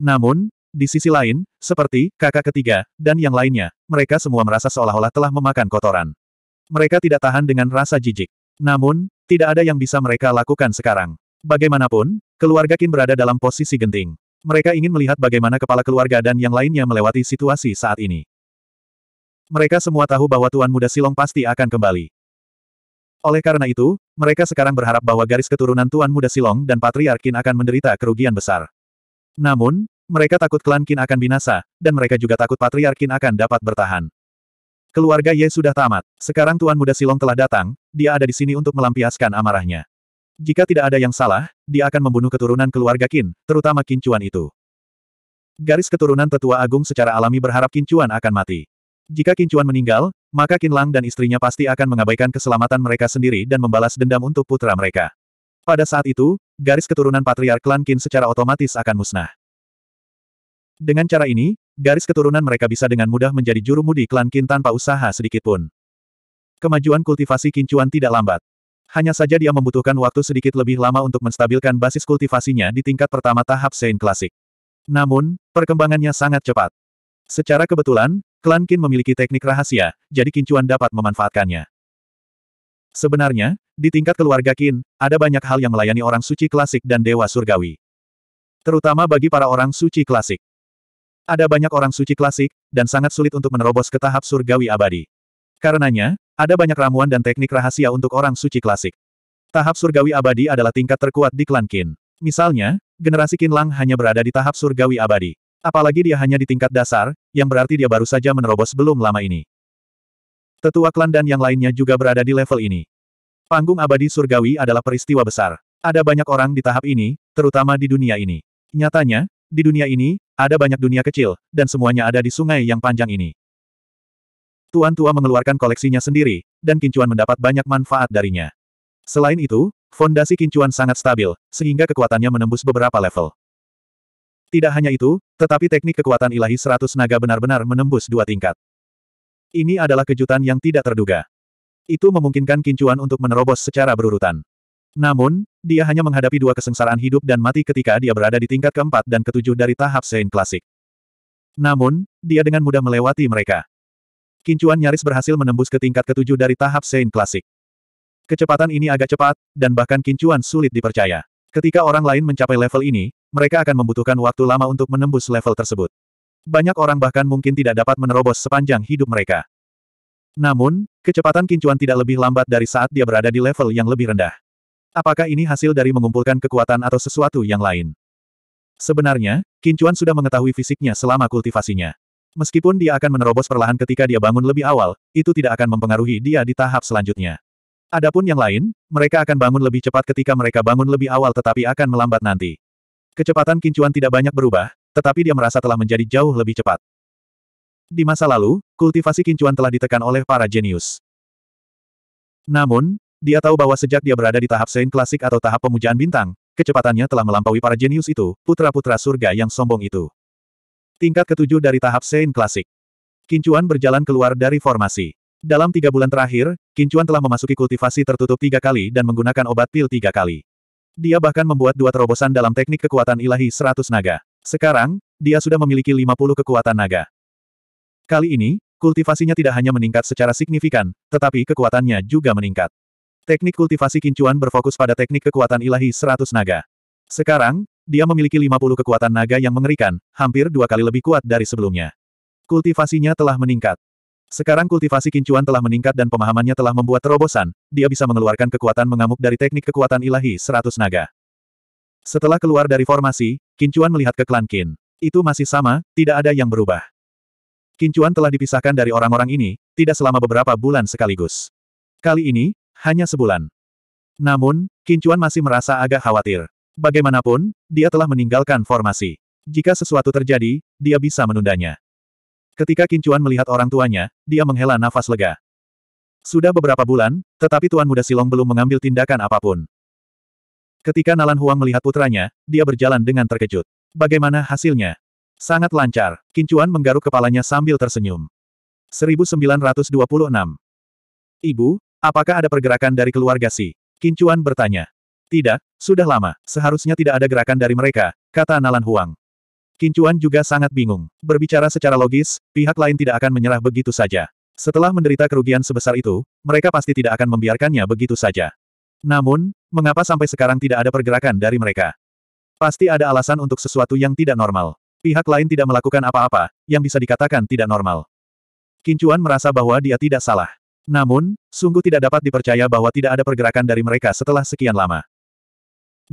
Namun, di sisi lain, seperti kakak ketiga dan yang lainnya, mereka semua merasa seolah-olah telah memakan kotoran. Mereka tidak tahan dengan rasa jijik. Namun, tidak ada yang bisa mereka lakukan sekarang. Bagaimanapun, keluarga Qin berada dalam posisi genting. Mereka ingin melihat bagaimana kepala keluarga dan yang lainnya melewati situasi saat ini. Mereka semua tahu bahwa Tuan Muda Silong pasti akan kembali. Oleh karena itu, mereka sekarang berharap bahwa garis keturunan Tuan Muda Silong dan Patriarkin akan menderita kerugian besar. Namun, mereka takut klan Qin akan binasa, dan mereka juga takut Patriarkin akan dapat bertahan. Keluarga Ye sudah tamat. Sekarang Tuan Muda Silong telah datang, dia ada di sini untuk melampiaskan amarahnya. Jika tidak ada yang salah, dia akan membunuh keturunan keluarga Qin, terutama Qin Chuan itu. Garis keturunan tetua agung secara alami berharap Qin Chuan akan mati. Jika Qin Chuan meninggal, maka Qin Lang dan istrinya pasti akan mengabaikan keselamatan mereka sendiri dan membalas dendam untuk putra mereka. Pada saat itu, garis keturunan patriark klan Qin secara otomatis akan musnah. Dengan cara ini, garis keturunan mereka bisa dengan mudah menjadi juru mudi klan Qin tanpa usaha sedikitpun. Kemajuan kultivasi Qin Chuan tidak lambat. Hanya saja dia membutuhkan waktu sedikit lebih lama untuk menstabilkan basis kultivasinya di tingkat pertama tahap Sein klasik. Namun, perkembangannya sangat cepat. Secara kebetulan, klan Qin memiliki teknik rahasia, jadi Kincuan dapat memanfaatkannya. Sebenarnya, di tingkat keluarga Qin, ada banyak hal yang melayani orang suci klasik dan dewa surgawi. Terutama bagi para orang suci klasik. Ada banyak orang suci klasik, dan sangat sulit untuk menerobos ke tahap surgawi abadi. Karenanya, ada banyak ramuan dan teknik rahasia untuk orang suci klasik. Tahap surgawi abadi adalah tingkat terkuat di klan Qin. Misalnya, generasi Qin Lang hanya berada di tahap surgawi abadi. Apalagi dia hanya di tingkat dasar, yang berarti dia baru saja menerobos belum lama ini. Tetua klan dan yang lainnya juga berada di level ini. Panggung abadi surgawi adalah peristiwa besar. Ada banyak orang di tahap ini, terutama di dunia ini. Nyatanya, di dunia ini, ada banyak dunia kecil, dan semuanya ada di sungai yang panjang ini. Tuan Tua mengeluarkan koleksinya sendiri, dan Kincuan mendapat banyak manfaat darinya. Selain itu, fondasi Kincuan sangat stabil, sehingga kekuatannya menembus beberapa level. Tidak hanya itu, tetapi teknik kekuatan ilahi seratus naga benar-benar menembus dua tingkat. Ini adalah kejutan yang tidak terduga. Itu memungkinkan Kincuan untuk menerobos secara berurutan. Namun, dia hanya menghadapi dua kesengsaraan hidup dan mati ketika dia berada di tingkat keempat dan ketujuh dari tahap Sein klasik. Namun, dia dengan mudah melewati mereka. Kincuan nyaris berhasil menembus ke tingkat ketujuh dari tahap Saint Klasik. Kecepatan ini agak cepat, dan bahkan Kincuan sulit dipercaya. Ketika orang lain mencapai level ini, mereka akan membutuhkan waktu lama untuk menembus level tersebut. Banyak orang bahkan mungkin tidak dapat menerobos sepanjang hidup mereka. Namun, kecepatan Kincuan tidak lebih lambat dari saat dia berada di level yang lebih rendah. Apakah ini hasil dari mengumpulkan kekuatan atau sesuatu yang lain? Sebenarnya, Kincuan sudah mengetahui fisiknya selama kultivasinya. Meskipun dia akan menerobos perlahan ketika dia bangun lebih awal, itu tidak akan mempengaruhi dia di tahap selanjutnya. Adapun yang lain, mereka akan bangun lebih cepat ketika mereka bangun lebih awal tetapi akan melambat nanti. Kecepatan kincuan tidak banyak berubah, tetapi dia merasa telah menjadi jauh lebih cepat. Di masa lalu, kultivasi kincuan telah ditekan oleh para jenius. Namun, dia tahu bahwa sejak dia berada di tahap Saint Klasik atau tahap pemujaan bintang, kecepatannya telah melampaui para jenius itu, putra-putra surga yang sombong itu. Tingkat ketujuh dari tahap Sein klasik. Kincuan berjalan keluar dari formasi. Dalam tiga bulan terakhir, Kincuan telah memasuki kultivasi tertutup tiga kali dan menggunakan obat pil tiga kali. Dia bahkan membuat dua terobosan dalam teknik kekuatan ilahi 100 naga. Sekarang, dia sudah memiliki 50 kekuatan naga. Kali ini, kultivasinya tidak hanya meningkat secara signifikan, tetapi kekuatannya juga meningkat. Teknik kultivasi Kincuan berfokus pada teknik kekuatan ilahi 100 naga. Sekarang, dia memiliki 50 kekuatan naga yang mengerikan, hampir dua kali lebih kuat dari sebelumnya. Kultivasinya telah meningkat. Sekarang kultivasi kincuan telah meningkat dan pemahamannya telah membuat terobosan, dia bisa mengeluarkan kekuatan mengamuk dari teknik kekuatan ilahi 100 naga. Setelah keluar dari formasi, kincuan melihat ke klan Kin. Itu masih sama, tidak ada yang berubah. Kincuan telah dipisahkan dari orang-orang ini, tidak selama beberapa bulan sekaligus. Kali ini, hanya sebulan. Namun, Kincuan masih merasa agak khawatir. Bagaimanapun, dia telah meninggalkan formasi. Jika sesuatu terjadi, dia bisa menundanya. Ketika Kincuan melihat orang tuanya, dia menghela nafas lega. Sudah beberapa bulan, tetapi Tuan Muda Silong belum mengambil tindakan apapun. Ketika Nalan Huang melihat putranya, dia berjalan dengan terkejut. Bagaimana hasilnya? Sangat lancar, Kincuan menggaruk kepalanya sambil tersenyum. 1926 Ibu, apakah ada pergerakan dari keluarga Si? Kincuan bertanya. Tidak, sudah lama, seharusnya tidak ada gerakan dari mereka, kata Nalan Huang. Kincuan juga sangat bingung. Berbicara secara logis, pihak lain tidak akan menyerah begitu saja. Setelah menderita kerugian sebesar itu, mereka pasti tidak akan membiarkannya begitu saja. Namun, mengapa sampai sekarang tidak ada pergerakan dari mereka? Pasti ada alasan untuk sesuatu yang tidak normal. Pihak lain tidak melakukan apa-apa, yang bisa dikatakan tidak normal. Kincuan merasa bahwa dia tidak salah. Namun, sungguh tidak dapat dipercaya bahwa tidak ada pergerakan dari mereka setelah sekian lama.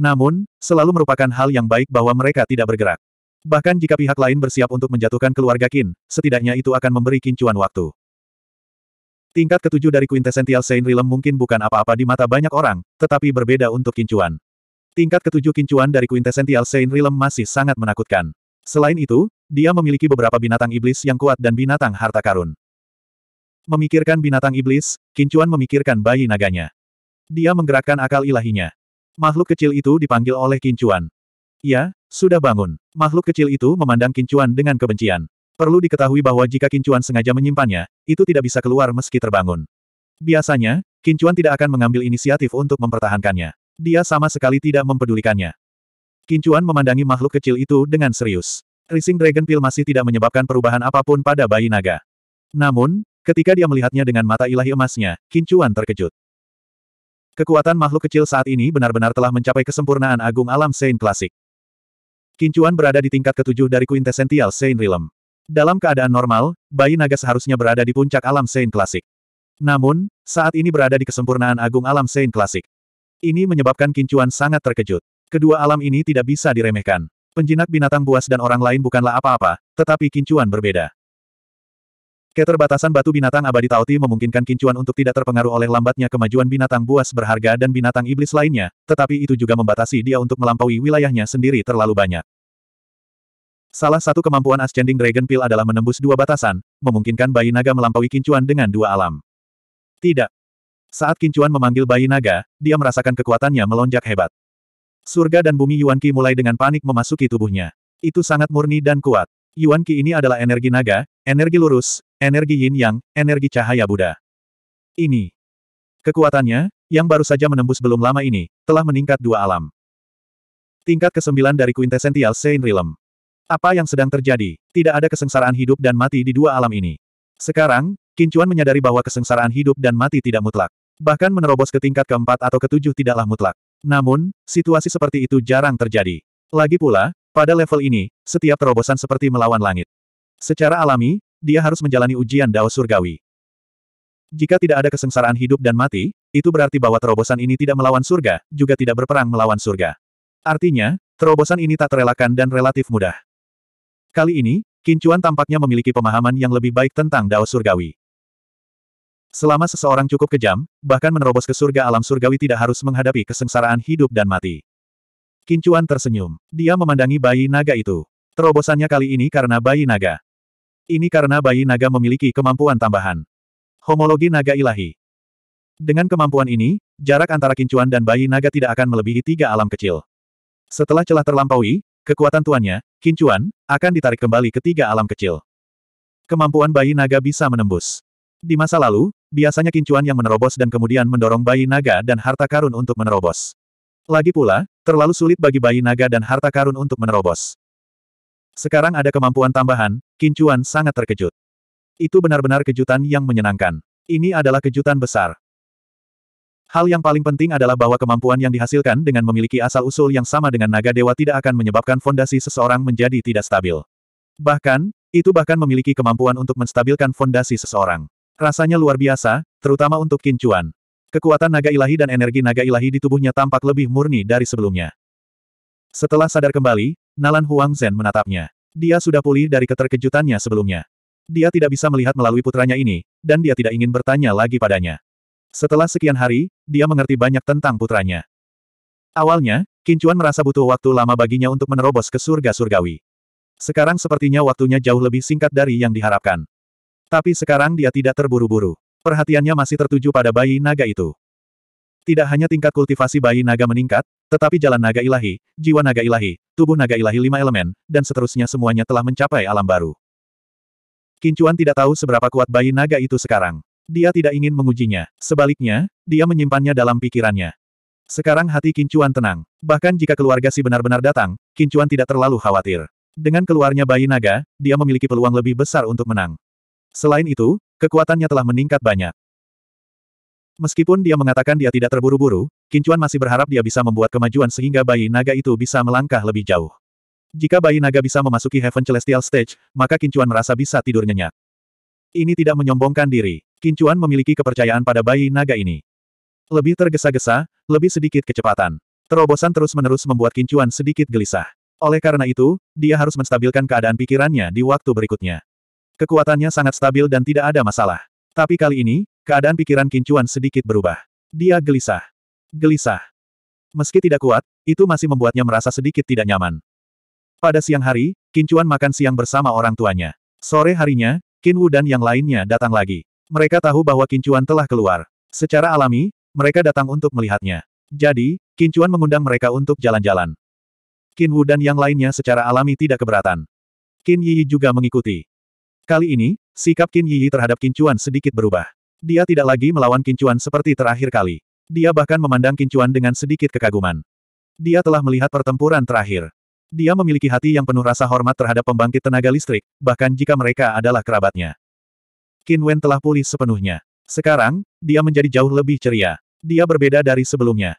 Namun, selalu merupakan hal yang baik bahwa mereka tidak bergerak. Bahkan jika pihak lain bersiap untuk menjatuhkan keluarga Qin, setidaknya itu akan memberi kincuan waktu. Tingkat ketujuh dari Quintessential Saint Realm mungkin bukan apa-apa di mata banyak orang, tetapi berbeda untuk kincuan. Tingkat ketujuh kincuan dari Quintessential Saint Realm masih sangat menakutkan. Selain itu, dia memiliki beberapa binatang iblis yang kuat dan binatang harta karun. Memikirkan binatang iblis, Kincuan memikirkan bayi naganya. Dia menggerakkan akal ilahinya. Makhluk kecil itu dipanggil oleh Kincuan. Ya, sudah bangun. Makhluk kecil itu memandang Kincuan dengan kebencian. Perlu diketahui bahwa jika Kincuan sengaja menyimpannya, itu tidak bisa keluar meski terbangun. Biasanya, Kincuan tidak akan mengambil inisiatif untuk mempertahankannya. Dia sama sekali tidak mempedulikannya. Kincuan memandangi makhluk kecil itu dengan serius. Rising Dragon Pill masih tidak menyebabkan perubahan apapun pada bayi naga. Namun, ketika dia melihatnya dengan mata ilahi emasnya, Kincuan terkejut. Kekuatan makhluk kecil saat ini benar-benar telah mencapai kesempurnaan agung alam Saint klasik. Kincuan berada di tingkat ketujuh dari quintessential Saint Realm. Dalam keadaan normal, bayi naga seharusnya berada di puncak alam Saint klasik. Namun, saat ini berada di kesempurnaan agung alam Saint klasik. Ini menyebabkan Kincuan sangat terkejut. Kedua alam ini tidak bisa diremehkan. Penjinak binatang buas dan orang lain bukanlah apa-apa, tetapi Kincuan berbeda. Keterbatasan batu binatang abadi Taoti memungkinkan Kincuan untuk tidak terpengaruh oleh lambatnya kemajuan binatang buas berharga dan binatang iblis lainnya, tetapi itu juga membatasi dia untuk melampaui wilayahnya sendiri terlalu banyak. Salah satu kemampuan Ascending Dragon Pill adalah menembus dua batasan, memungkinkan bayi naga melampaui Kincuan dengan dua alam. Tidak. Saat Kincuan memanggil bayi naga, dia merasakan kekuatannya melonjak hebat. Surga dan bumi Yuanqi mulai dengan panik memasuki tubuhnya. Itu sangat murni dan kuat. Yuan Qi ini adalah energi naga, energi lurus, energi yin yang, energi cahaya Buddha. Ini. Kekuatannya, yang baru saja menembus belum lama ini, telah meningkat dua alam. Tingkat ke-9 dari Quintessential Saint Realm. Apa yang sedang terjadi? Tidak ada kesengsaraan hidup dan mati di dua alam ini. Sekarang, Kincuan menyadari bahwa kesengsaraan hidup dan mati tidak mutlak. Bahkan menerobos ke tingkat keempat atau ketujuh tidaklah mutlak. Namun, situasi seperti itu jarang terjadi. Lagi pula, pada level ini, setiap terobosan seperti melawan langit. Secara alami, dia harus menjalani ujian Dao Surgawi. Jika tidak ada kesengsaraan hidup dan mati, itu berarti bahwa terobosan ini tidak melawan surga, juga tidak berperang melawan surga. Artinya, terobosan ini tak terelakkan dan relatif mudah. Kali ini, Kincuan tampaknya memiliki pemahaman yang lebih baik tentang Dao Surgawi. Selama seseorang cukup kejam, bahkan menerobos ke surga alam surgawi tidak harus menghadapi kesengsaraan hidup dan mati. Kincuan tersenyum. Dia memandangi bayi naga itu. Terobosannya kali ini karena bayi naga. Ini karena bayi naga memiliki kemampuan tambahan. Homologi naga ilahi. Dengan kemampuan ini, jarak antara Kincuan dan bayi naga tidak akan melebihi tiga alam kecil. Setelah celah terlampaui, kekuatan tuannya, Kincuan, akan ditarik kembali ke tiga alam kecil. Kemampuan bayi naga bisa menembus. Di masa lalu, biasanya Kincuan yang menerobos dan kemudian mendorong bayi naga dan harta karun untuk menerobos. Lagi pula, terlalu sulit bagi bayi naga dan harta karun untuk menerobos. Sekarang ada kemampuan tambahan, Kincuan sangat terkejut. Itu benar-benar kejutan yang menyenangkan. Ini adalah kejutan besar. Hal yang paling penting adalah bahwa kemampuan yang dihasilkan dengan memiliki asal-usul yang sama dengan naga dewa tidak akan menyebabkan fondasi seseorang menjadi tidak stabil. Bahkan, itu bahkan memiliki kemampuan untuk menstabilkan fondasi seseorang. Rasanya luar biasa, terutama untuk Kincuan. Kekuatan naga ilahi dan energi naga ilahi di tubuhnya tampak lebih murni dari sebelumnya. Setelah sadar kembali, Nalan Huang Zhen menatapnya. Dia sudah pulih dari keterkejutannya sebelumnya. Dia tidak bisa melihat melalui putranya ini, dan dia tidak ingin bertanya lagi padanya. Setelah sekian hari, dia mengerti banyak tentang putranya. Awalnya, Kincuan merasa butuh waktu lama baginya untuk menerobos ke surga surgawi. Sekarang sepertinya waktunya jauh lebih singkat dari yang diharapkan. Tapi sekarang dia tidak terburu-buru. Perhatiannya masih tertuju pada bayi naga itu. Tidak hanya tingkat kultivasi bayi naga meningkat, tetapi jalan naga ilahi, jiwa naga ilahi, tubuh naga ilahi lima elemen, dan seterusnya semuanya telah mencapai alam baru. Kincuan tidak tahu seberapa kuat bayi naga itu sekarang. Dia tidak ingin mengujinya. Sebaliknya, dia menyimpannya dalam pikirannya. Sekarang hati Kincuan tenang. Bahkan jika keluarga si benar-benar datang, Kincuan tidak terlalu khawatir. Dengan keluarnya bayi naga, dia memiliki peluang lebih besar untuk menang. Selain itu, kekuatannya telah meningkat banyak. Meskipun dia mengatakan dia tidak terburu-buru, Kincuan masih berharap dia bisa membuat kemajuan sehingga bayi naga itu bisa melangkah lebih jauh. Jika bayi naga bisa memasuki Heaven Celestial Stage, maka Kincuan merasa bisa tidur nyenyak. Ini tidak menyombongkan diri. Kincuan memiliki kepercayaan pada bayi naga ini. Lebih tergesa-gesa, lebih sedikit kecepatan. Terobosan terus-menerus membuat Kincuan sedikit gelisah. Oleh karena itu, dia harus menstabilkan keadaan pikirannya di waktu berikutnya. Kekuatannya sangat stabil dan tidak ada masalah. Tapi kali ini, keadaan pikiran Kincuan sedikit berubah. Dia gelisah. Gelisah. Meski tidak kuat, itu masih membuatnya merasa sedikit tidak nyaman. Pada siang hari, Kincuan makan siang bersama orang tuanya. Sore harinya, Kin Wu dan yang lainnya datang lagi. Mereka tahu bahwa Kincuan telah keluar. Secara alami, mereka datang untuk melihatnya. Jadi, Kincuan mengundang mereka untuk jalan-jalan. Kin Wu dan yang lainnya secara alami tidak keberatan. Kin Yi juga mengikuti. Kali ini, sikap Qin Yi terhadap Qin Chuan sedikit berubah. Dia tidak lagi melawan Qin Chuan seperti terakhir kali. Dia bahkan memandang Qin Chuan dengan sedikit kekaguman. Dia telah melihat pertempuran terakhir. Dia memiliki hati yang penuh rasa hormat terhadap pembangkit tenaga listrik, bahkan jika mereka adalah kerabatnya. Qin Wen telah pulih sepenuhnya. Sekarang, dia menjadi jauh lebih ceria. Dia berbeda dari sebelumnya.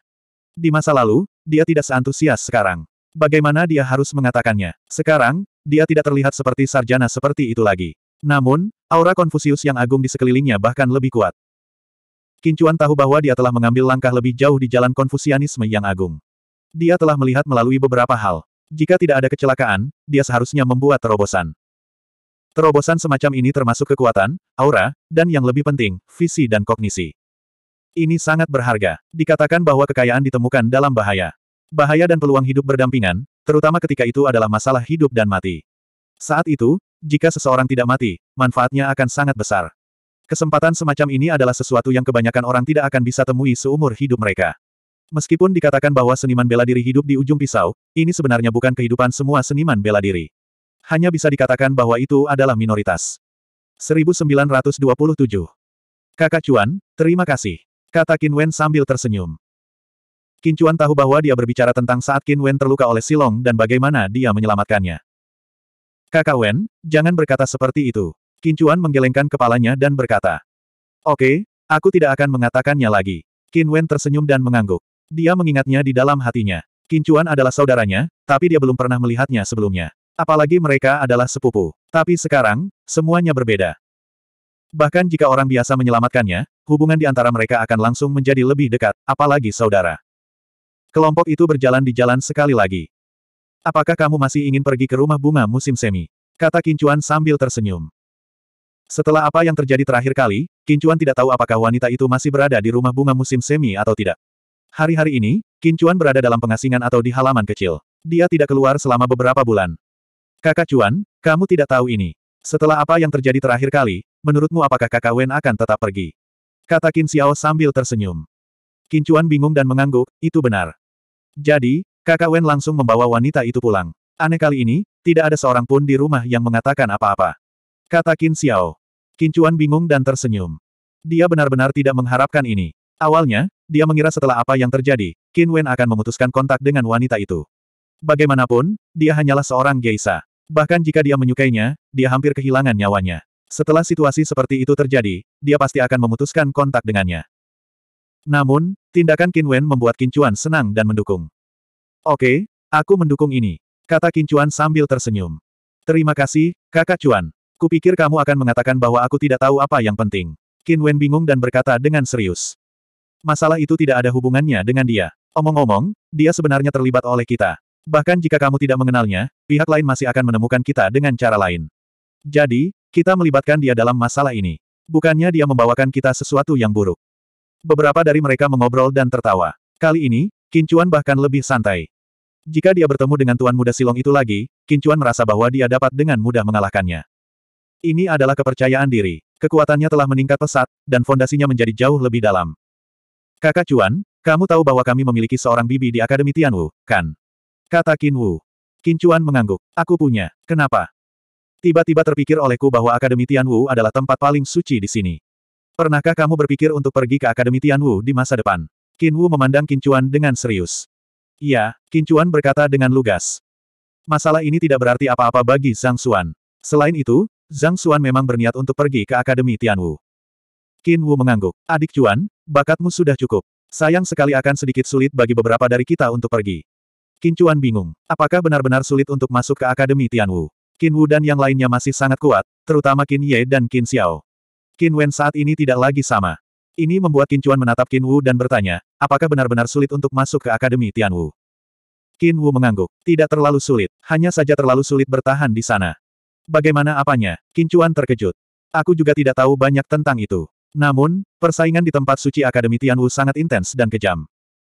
Di masa lalu, dia tidak seantusias sekarang. Bagaimana dia harus mengatakannya? Sekarang, dia tidak terlihat seperti sarjana seperti itu lagi. Namun, aura Konfusius yang agung di sekelilingnya bahkan lebih kuat. Kincuan tahu bahwa dia telah mengambil langkah lebih jauh di jalan konfusianisme yang agung. Dia telah melihat melalui beberapa hal. Jika tidak ada kecelakaan, dia seharusnya membuat terobosan. Terobosan semacam ini termasuk kekuatan, aura, dan yang lebih penting, visi dan kognisi. Ini sangat berharga. Dikatakan bahwa kekayaan ditemukan dalam bahaya. Bahaya dan peluang hidup berdampingan, terutama ketika itu adalah masalah hidup dan mati. Saat itu, jika seseorang tidak mati, manfaatnya akan sangat besar. Kesempatan semacam ini adalah sesuatu yang kebanyakan orang tidak akan bisa temui seumur hidup mereka. Meskipun dikatakan bahwa seniman bela diri hidup di ujung pisau, ini sebenarnya bukan kehidupan semua seniman bela diri. Hanya bisa dikatakan bahwa itu adalah minoritas. 1927. Kakak Cuan, terima kasih. Kata Qin Wen sambil tersenyum. Qin Cuan tahu bahwa dia berbicara tentang saat Qin Wen terluka oleh Silong dan bagaimana dia menyelamatkannya. Kakak Wen, jangan berkata seperti itu. Kincuan menggelengkan kepalanya dan berkata. Oke, aku tidak akan mengatakannya lagi. Qin Wen tersenyum dan mengangguk. Dia mengingatnya di dalam hatinya. Kincuan adalah saudaranya, tapi dia belum pernah melihatnya sebelumnya. Apalagi mereka adalah sepupu. Tapi sekarang, semuanya berbeda. Bahkan jika orang biasa menyelamatkannya, hubungan di antara mereka akan langsung menjadi lebih dekat, apalagi saudara. Kelompok itu berjalan di jalan sekali lagi. Apakah kamu masih ingin pergi ke rumah bunga musim semi? Kata Kincuan sambil tersenyum. Setelah apa yang terjadi terakhir kali, Kincuan tidak tahu apakah wanita itu masih berada di rumah bunga musim semi atau tidak. Hari-hari ini, Kincuan berada dalam pengasingan atau di halaman kecil. Dia tidak keluar selama beberapa bulan. Kakak Cuan, kamu tidak tahu ini. Setelah apa yang terjadi terakhir kali, menurutmu apakah kakak Wen akan tetap pergi? Kata Qin Xiao sambil tersenyum. Kincuan bingung dan mengangguk, itu benar. Jadi, Kakak Wen langsung membawa wanita itu pulang. Aneh kali ini, tidak ada seorang pun di rumah yang mengatakan apa-apa. Kata Qin Xiao. Qin Chuan bingung dan tersenyum. Dia benar-benar tidak mengharapkan ini. Awalnya, dia mengira setelah apa yang terjadi, Qin Wen akan memutuskan kontak dengan wanita itu. Bagaimanapun, dia hanyalah seorang geisha. Bahkan jika dia menyukainya, dia hampir kehilangan nyawanya. Setelah situasi seperti itu terjadi, dia pasti akan memutuskan kontak dengannya. Namun, tindakan Qin Wen membuat Qin Chuan senang dan mendukung. Oke, aku mendukung ini. Kata Kincuan sambil tersenyum. Terima kasih, kakak Cuan. Kupikir kamu akan mengatakan bahwa aku tidak tahu apa yang penting. Qin Wen bingung dan berkata dengan serius. Masalah itu tidak ada hubungannya dengan dia. Omong-omong, dia sebenarnya terlibat oleh kita. Bahkan jika kamu tidak mengenalnya, pihak lain masih akan menemukan kita dengan cara lain. Jadi, kita melibatkan dia dalam masalah ini. Bukannya dia membawakan kita sesuatu yang buruk. Beberapa dari mereka mengobrol dan tertawa. Kali ini, Kincuan bahkan lebih santai. Jika dia bertemu dengan Tuan Muda Silong itu lagi, Kincuan merasa bahwa dia dapat dengan mudah mengalahkannya. Ini adalah kepercayaan diri. Kekuatannya telah meningkat pesat, dan fondasinya menjadi jauh lebih dalam. Kakak Cuan, kamu tahu bahwa kami memiliki seorang bibi di Akademi Tianwu, kan? Kata Qin Wu. Qin mengangguk. Aku punya. Kenapa? Tiba-tiba terpikir olehku bahwa Akademi Tianwu adalah tempat paling suci di sini. Pernahkah kamu berpikir untuk pergi ke Akademi Tianwu di masa depan? Wu memandang Chuan dengan serius. Iya, Chuan berkata dengan lugas. Masalah ini tidak berarti apa-apa bagi Zhang Xuan. Selain itu, Zhang Xuan memang berniat untuk pergi ke Akademi Tianwu. Qin Wu mengangguk. Adik Chuan, bakatmu sudah cukup. Sayang sekali akan sedikit sulit bagi beberapa dari kita untuk pergi. Qin Chuan bingung. Apakah benar-benar sulit untuk masuk ke Akademi Tianwu? Qin Wu dan yang lainnya masih sangat kuat, terutama Qin Ye dan Qin Xiao. Qin Wen saat ini tidak lagi sama. Ini membuat Qin Chuan menatap Qin Wu dan bertanya, apakah benar-benar sulit untuk masuk ke Akademi Tian Wu? Qin Wu mengangguk. Tidak terlalu sulit, hanya saja terlalu sulit bertahan di sana. Bagaimana apanya? Qin Chuan terkejut. Aku juga tidak tahu banyak tentang itu. Namun, persaingan di tempat suci Akademi Tian Wu sangat intens dan kejam.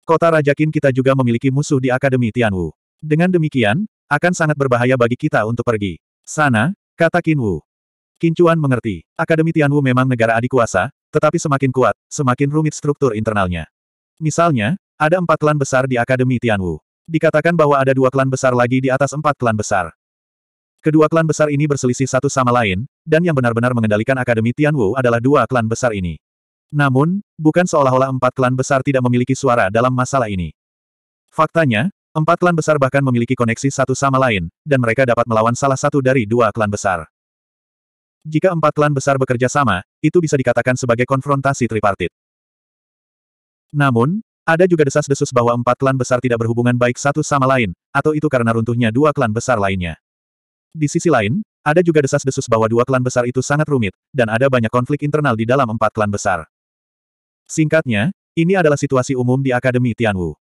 Kota Raja Qin kita juga memiliki musuh di Akademi Tian Wu. Dengan demikian, akan sangat berbahaya bagi kita untuk pergi. Sana, kata Qin Wu. Kincuan mengerti, Akademi Tianwu memang negara adik kuasa, tetapi semakin kuat, semakin rumit struktur internalnya. Misalnya, ada empat klan besar di Akademi Tianwu. Dikatakan bahwa ada dua klan besar lagi di atas empat klan besar. Kedua klan besar ini berselisih satu sama lain, dan yang benar-benar mengendalikan Akademi Tianwu adalah dua klan besar ini. Namun, bukan seolah-olah empat klan besar tidak memiliki suara dalam masalah ini. Faktanya, empat klan besar bahkan memiliki koneksi satu sama lain, dan mereka dapat melawan salah satu dari dua klan besar. Jika empat klan besar bekerja sama, itu bisa dikatakan sebagai konfrontasi tripartit. Namun, ada juga desas-desus bahwa empat klan besar tidak berhubungan baik satu sama lain, atau itu karena runtuhnya dua klan besar lainnya. Di sisi lain, ada juga desas-desus bahwa dua klan besar itu sangat rumit, dan ada banyak konflik internal di dalam empat klan besar. Singkatnya, ini adalah situasi umum di Akademi Tianwu.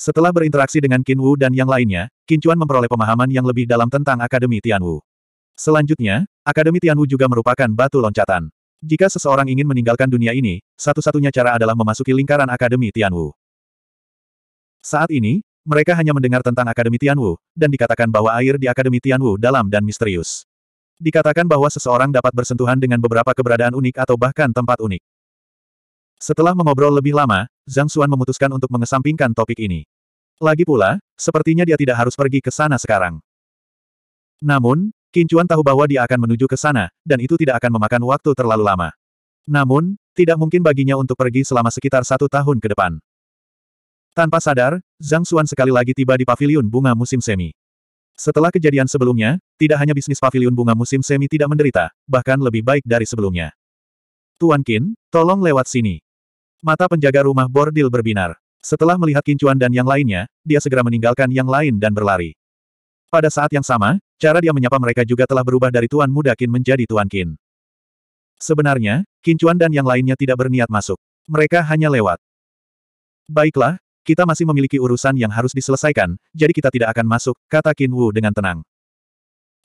Setelah berinteraksi dengan Qin Wu dan yang lainnya, Qin Chuan memperoleh pemahaman yang lebih dalam tentang Akademi Tianwu. Selanjutnya, Akademi Tianwu juga merupakan batu loncatan. Jika seseorang ingin meninggalkan dunia ini, satu-satunya cara adalah memasuki lingkaran Akademi Tianwu. Saat ini, mereka hanya mendengar tentang Akademi Tianwu, dan dikatakan bahwa air di Akademi Tianwu dalam dan misterius. Dikatakan bahwa seseorang dapat bersentuhan dengan beberapa keberadaan unik atau bahkan tempat unik. Setelah mengobrol lebih lama, Zhang Xuan memutuskan untuk mengesampingkan topik ini. Lagi pula, sepertinya dia tidak harus pergi ke sana sekarang. Namun, Kincuan tahu bahwa dia akan menuju ke sana, dan itu tidak akan memakan waktu terlalu lama. Namun, tidak mungkin baginya untuk pergi selama sekitar satu tahun ke depan. Tanpa sadar, Zhang Xuan sekali lagi tiba di paviliun bunga musim semi. Setelah kejadian sebelumnya, tidak hanya bisnis paviliun bunga musim semi tidak menderita, bahkan lebih baik dari sebelumnya. Tuan Qin, tolong lewat sini. Mata penjaga rumah bordil berbinar. Setelah melihat Kincuan dan yang lainnya, dia segera meninggalkan yang lain dan berlari. Pada saat yang sama, cara dia menyapa mereka juga telah berubah dari Tuan Muda Qin menjadi Tuan Qin. Sebenarnya, Qin Chuan dan yang lainnya tidak berniat masuk. Mereka hanya lewat. Baiklah, kita masih memiliki urusan yang harus diselesaikan, jadi kita tidak akan masuk, kata Qin Wu dengan tenang.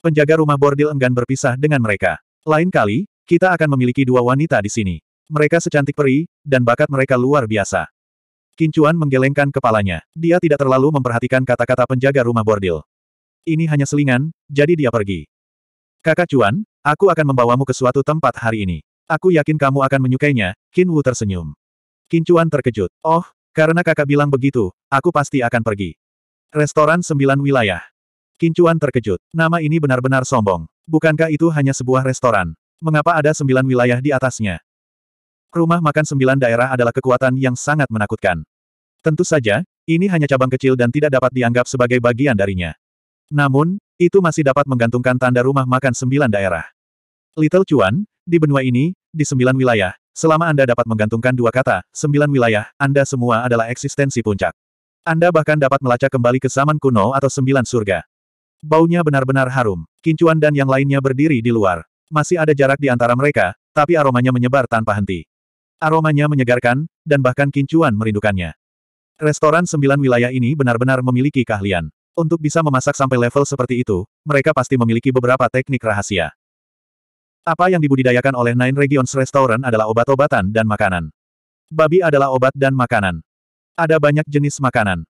Penjaga rumah bordil enggan berpisah dengan mereka. Lain kali, kita akan memiliki dua wanita di sini. Mereka secantik peri, dan bakat mereka luar biasa. Kincuan menggelengkan kepalanya. Dia tidak terlalu memperhatikan kata-kata penjaga rumah bordil. Ini hanya selingan, jadi dia pergi. Kakak Cuan, aku akan membawamu ke suatu tempat hari ini. Aku yakin kamu akan menyukainya, Qin Wu tersenyum. Qin Cuan terkejut. Oh, karena kakak bilang begitu, aku pasti akan pergi. Restoran Sembilan Wilayah. Qin Cuan terkejut. Nama ini benar-benar sombong. Bukankah itu hanya sebuah restoran? Mengapa ada sembilan wilayah di atasnya? Rumah makan sembilan daerah adalah kekuatan yang sangat menakutkan. Tentu saja, ini hanya cabang kecil dan tidak dapat dianggap sebagai bagian darinya. Namun, itu masih dapat menggantungkan tanda rumah makan sembilan daerah. Little Chuan, di benua ini, di sembilan wilayah, selama Anda dapat menggantungkan dua kata, sembilan wilayah, Anda semua adalah eksistensi puncak. Anda bahkan dapat melacak kembali ke zaman kuno atau sembilan surga. Baunya benar-benar harum. Kincuan dan yang lainnya berdiri di luar. Masih ada jarak di antara mereka, tapi aromanya menyebar tanpa henti. Aromanya menyegarkan, dan bahkan Kincuan merindukannya. Restoran sembilan wilayah ini benar-benar memiliki keahlian. Untuk bisa memasak sampai level seperti itu, mereka pasti memiliki beberapa teknik rahasia. Apa yang dibudidayakan oleh Nine Regions Restaurant adalah obat-obatan dan makanan. Babi adalah obat dan makanan. Ada banyak jenis makanan.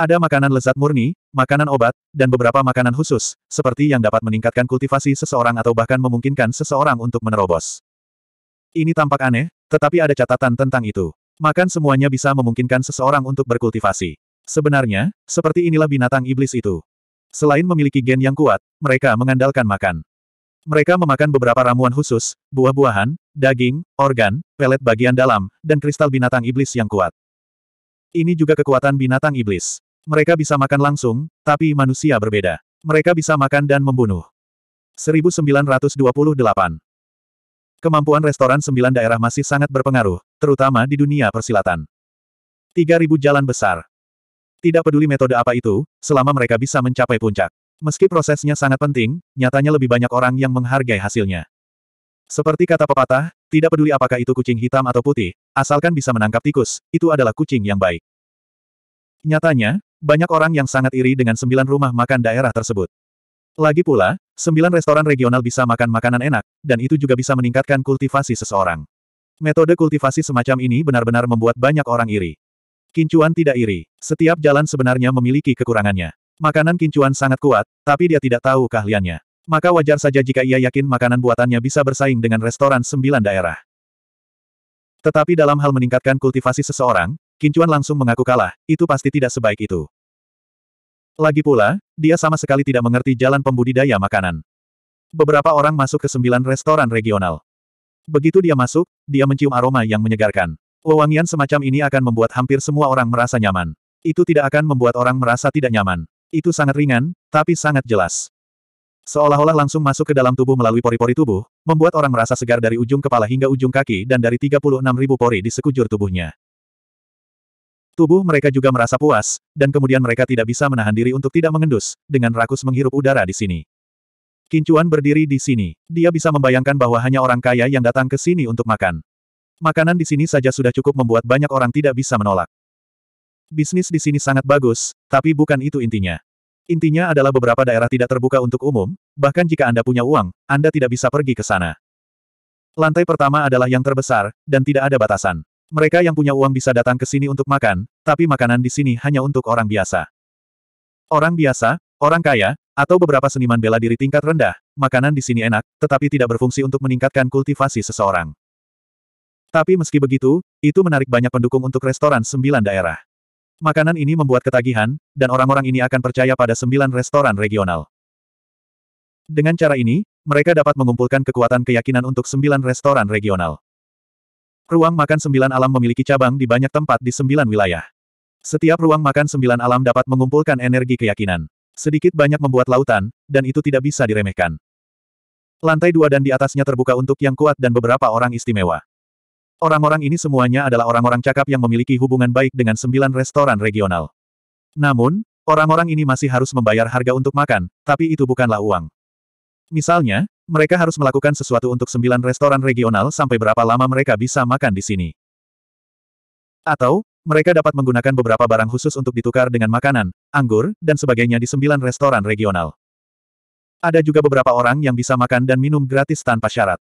Ada makanan lezat murni, makanan obat, dan beberapa makanan khusus, seperti yang dapat meningkatkan kultivasi seseorang atau bahkan memungkinkan seseorang untuk menerobos. Ini tampak aneh, tetapi ada catatan tentang itu. Makan semuanya bisa memungkinkan seseorang untuk berkultivasi. Sebenarnya, seperti inilah binatang iblis itu. Selain memiliki gen yang kuat, mereka mengandalkan makan. Mereka memakan beberapa ramuan khusus, buah-buahan, daging, organ, pelet bagian dalam, dan kristal binatang iblis yang kuat. Ini juga kekuatan binatang iblis. Mereka bisa makan langsung, tapi manusia berbeda. Mereka bisa makan dan membunuh. 1928 Kemampuan restoran sembilan daerah masih sangat berpengaruh, terutama di dunia persilatan. 3000 jalan besar. Tidak peduli metode apa itu, selama mereka bisa mencapai puncak. Meski prosesnya sangat penting, nyatanya lebih banyak orang yang menghargai hasilnya. Seperti kata pepatah, tidak peduli apakah itu kucing hitam atau putih, asalkan bisa menangkap tikus, itu adalah kucing yang baik. Nyatanya, banyak orang yang sangat iri dengan sembilan rumah makan daerah tersebut. Lagi pula, sembilan restoran regional bisa makan makanan enak, dan itu juga bisa meningkatkan kultivasi seseorang. Metode kultivasi semacam ini benar-benar membuat banyak orang iri. Kincuan tidak iri. Setiap jalan sebenarnya memiliki kekurangannya. Makanan Kincuan sangat kuat, tapi dia tidak tahu keahliannya. Maka wajar saja jika ia yakin makanan buatannya bisa bersaing dengan restoran sembilan daerah. Tetapi dalam hal meningkatkan kultivasi seseorang, Kincuan langsung mengaku kalah, itu pasti tidak sebaik itu. Lagi pula, dia sama sekali tidak mengerti jalan pembudidaya makanan. Beberapa orang masuk ke sembilan restoran regional. Begitu dia masuk, dia mencium aroma yang menyegarkan. Wewangian semacam ini akan membuat hampir semua orang merasa nyaman. Itu tidak akan membuat orang merasa tidak nyaman. Itu sangat ringan, tapi sangat jelas. Seolah-olah langsung masuk ke dalam tubuh melalui pori-pori tubuh, membuat orang merasa segar dari ujung kepala hingga ujung kaki dan dari 36 ribu pori di sekujur tubuhnya. Tubuh mereka juga merasa puas, dan kemudian mereka tidak bisa menahan diri untuk tidak mengendus, dengan rakus menghirup udara di sini. Kincuan berdiri di sini. Dia bisa membayangkan bahwa hanya orang kaya yang datang ke sini untuk makan. Makanan di sini saja sudah cukup membuat banyak orang tidak bisa menolak. Bisnis di sini sangat bagus, tapi bukan itu intinya. Intinya adalah beberapa daerah tidak terbuka untuk umum, bahkan jika Anda punya uang, Anda tidak bisa pergi ke sana. Lantai pertama adalah yang terbesar, dan tidak ada batasan. Mereka yang punya uang bisa datang ke sini untuk makan, tapi makanan di sini hanya untuk orang biasa. Orang biasa, orang kaya, atau beberapa seniman bela diri tingkat rendah, makanan di sini enak, tetapi tidak berfungsi untuk meningkatkan kultivasi seseorang. Tapi meski begitu, itu menarik banyak pendukung untuk restoran sembilan daerah. Makanan ini membuat ketagihan, dan orang-orang ini akan percaya pada sembilan restoran regional. Dengan cara ini, mereka dapat mengumpulkan kekuatan keyakinan untuk sembilan restoran regional. Ruang makan sembilan alam memiliki cabang di banyak tempat di sembilan wilayah. Setiap ruang makan sembilan alam dapat mengumpulkan energi keyakinan. Sedikit banyak membuat lautan, dan itu tidak bisa diremehkan. Lantai dua dan di atasnya terbuka untuk yang kuat dan beberapa orang istimewa. Orang-orang ini semuanya adalah orang-orang cakap yang memiliki hubungan baik dengan sembilan restoran regional. Namun, orang-orang ini masih harus membayar harga untuk makan, tapi itu bukanlah uang. Misalnya, mereka harus melakukan sesuatu untuk sembilan restoran regional sampai berapa lama mereka bisa makan di sini. Atau, mereka dapat menggunakan beberapa barang khusus untuk ditukar dengan makanan, anggur, dan sebagainya di sembilan restoran regional. Ada juga beberapa orang yang bisa makan dan minum gratis tanpa syarat.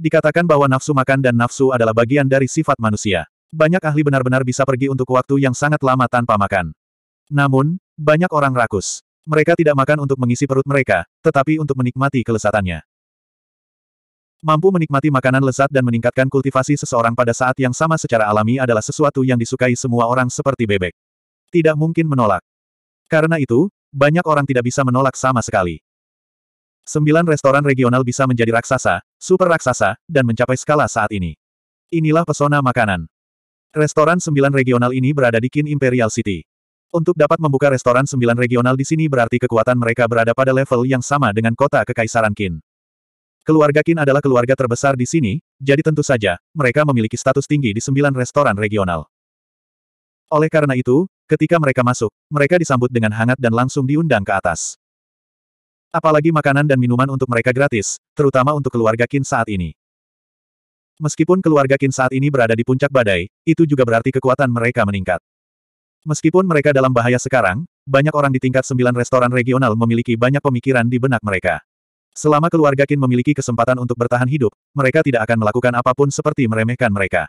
Dikatakan bahwa nafsu makan dan nafsu adalah bagian dari sifat manusia. Banyak ahli benar-benar bisa pergi untuk waktu yang sangat lama tanpa makan. Namun, banyak orang rakus. Mereka tidak makan untuk mengisi perut mereka, tetapi untuk menikmati kelesatannya. Mampu menikmati makanan lezat dan meningkatkan kultivasi seseorang pada saat yang sama secara alami adalah sesuatu yang disukai semua orang seperti bebek. Tidak mungkin menolak. Karena itu, banyak orang tidak bisa menolak sama sekali. Sembilan restoran regional bisa menjadi raksasa, super raksasa, dan mencapai skala saat ini. Inilah pesona makanan. Restoran sembilan regional ini berada di Kin Imperial City. Untuk dapat membuka restoran sembilan regional di sini berarti kekuatan mereka berada pada level yang sama dengan kota Kekaisaran Kin. Keluarga Kin adalah keluarga terbesar di sini, jadi tentu saja, mereka memiliki status tinggi di sembilan restoran regional. Oleh karena itu, ketika mereka masuk, mereka disambut dengan hangat dan langsung diundang ke atas. Apalagi makanan dan minuman untuk mereka gratis, terutama untuk keluarga Qin saat ini. Meskipun keluarga Qin saat ini berada di puncak badai, itu juga berarti kekuatan mereka meningkat. Meskipun mereka dalam bahaya sekarang, banyak orang di tingkat sembilan restoran regional memiliki banyak pemikiran di benak mereka. Selama keluarga Qin memiliki kesempatan untuk bertahan hidup, mereka tidak akan melakukan apapun seperti meremehkan mereka.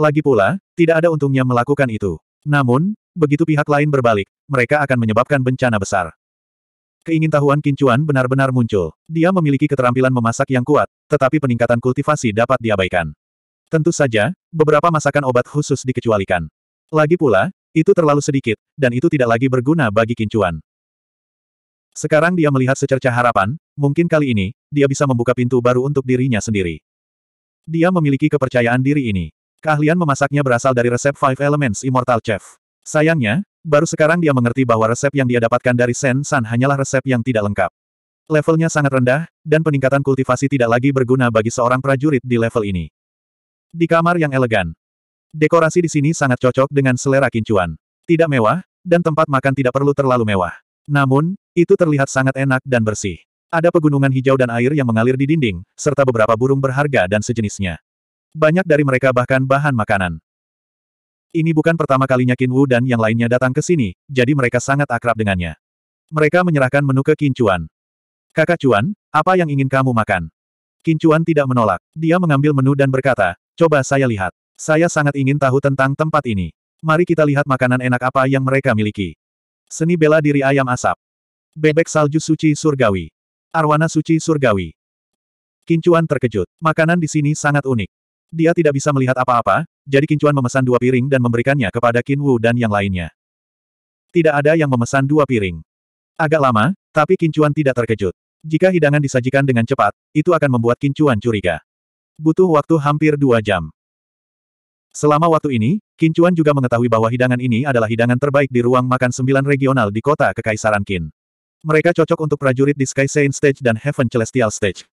Lagi pula, tidak ada untungnya melakukan itu. Namun, begitu pihak lain berbalik, mereka akan menyebabkan bencana besar. Keingintahuan Kincuan benar-benar muncul. Dia memiliki keterampilan memasak yang kuat, tetapi peningkatan kultivasi dapat diabaikan. Tentu saja, beberapa masakan obat khusus dikecualikan. Lagi pula, itu terlalu sedikit, dan itu tidak lagi berguna bagi Kincuan. Sekarang dia melihat secerca harapan, mungkin kali ini, dia bisa membuka pintu baru untuk dirinya sendiri. Dia memiliki kepercayaan diri ini. Keahlian memasaknya berasal dari resep Five Elements Immortal Chef. Sayangnya, Baru sekarang dia mengerti bahwa resep yang dia dapatkan dari Sen San hanyalah resep yang tidak lengkap. Levelnya sangat rendah, dan peningkatan kultivasi tidak lagi berguna bagi seorang prajurit di level ini. Di kamar yang elegan. Dekorasi di sini sangat cocok dengan selera kincuan. Tidak mewah, dan tempat makan tidak perlu terlalu mewah. Namun, itu terlihat sangat enak dan bersih. Ada pegunungan hijau dan air yang mengalir di dinding, serta beberapa burung berharga dan sejenisnya. Banyak dari mereka bahkan bahan makanan. Ini bukan pertama kalinya Qin Wu dan yang lainnya datang ke sini, jadi mereka sangat akrab dengannya. Mereka menyerahkan menu ke Qin Chuan. Kakak Chuan, apa yang ingin kamu makan? Qin Chuan tidak menolak. Dia mengambil menu dan berkata, coba saya lihat. Saya sangat ingin tahu tentang tempat ini. Mari kita lihat makanan enak apa yang mereka miliki. Seni bela diri ayam asap. Bebek salju suci surgawi. Arwana suci surgawi. Kincuan terkejut. Makanan di sini sangat unik. Dia tidak bisa melihat apa-apa, jadi Kincuan memesan dua piring dan memberikannya kepada Qin Wu dan yang lainnya. Tidak ada yang memesan dua piring. Agak lama, tapi Kincuan tidak terkejut. Jika hidangan disajikan dengan cepat, itu akan membuat Kincuan curiga. Butuh waktu hampir dua jam. Selama waktu ini, Kincuan juga mengetahui bahwa hidangan ini adalah hidangan terbaik di ruang makan sembilan regional di kota Kekaisaran Qin. Mereka cocok untuk prajurit di Sky Saint Stage dan Heaven Celestial Stage.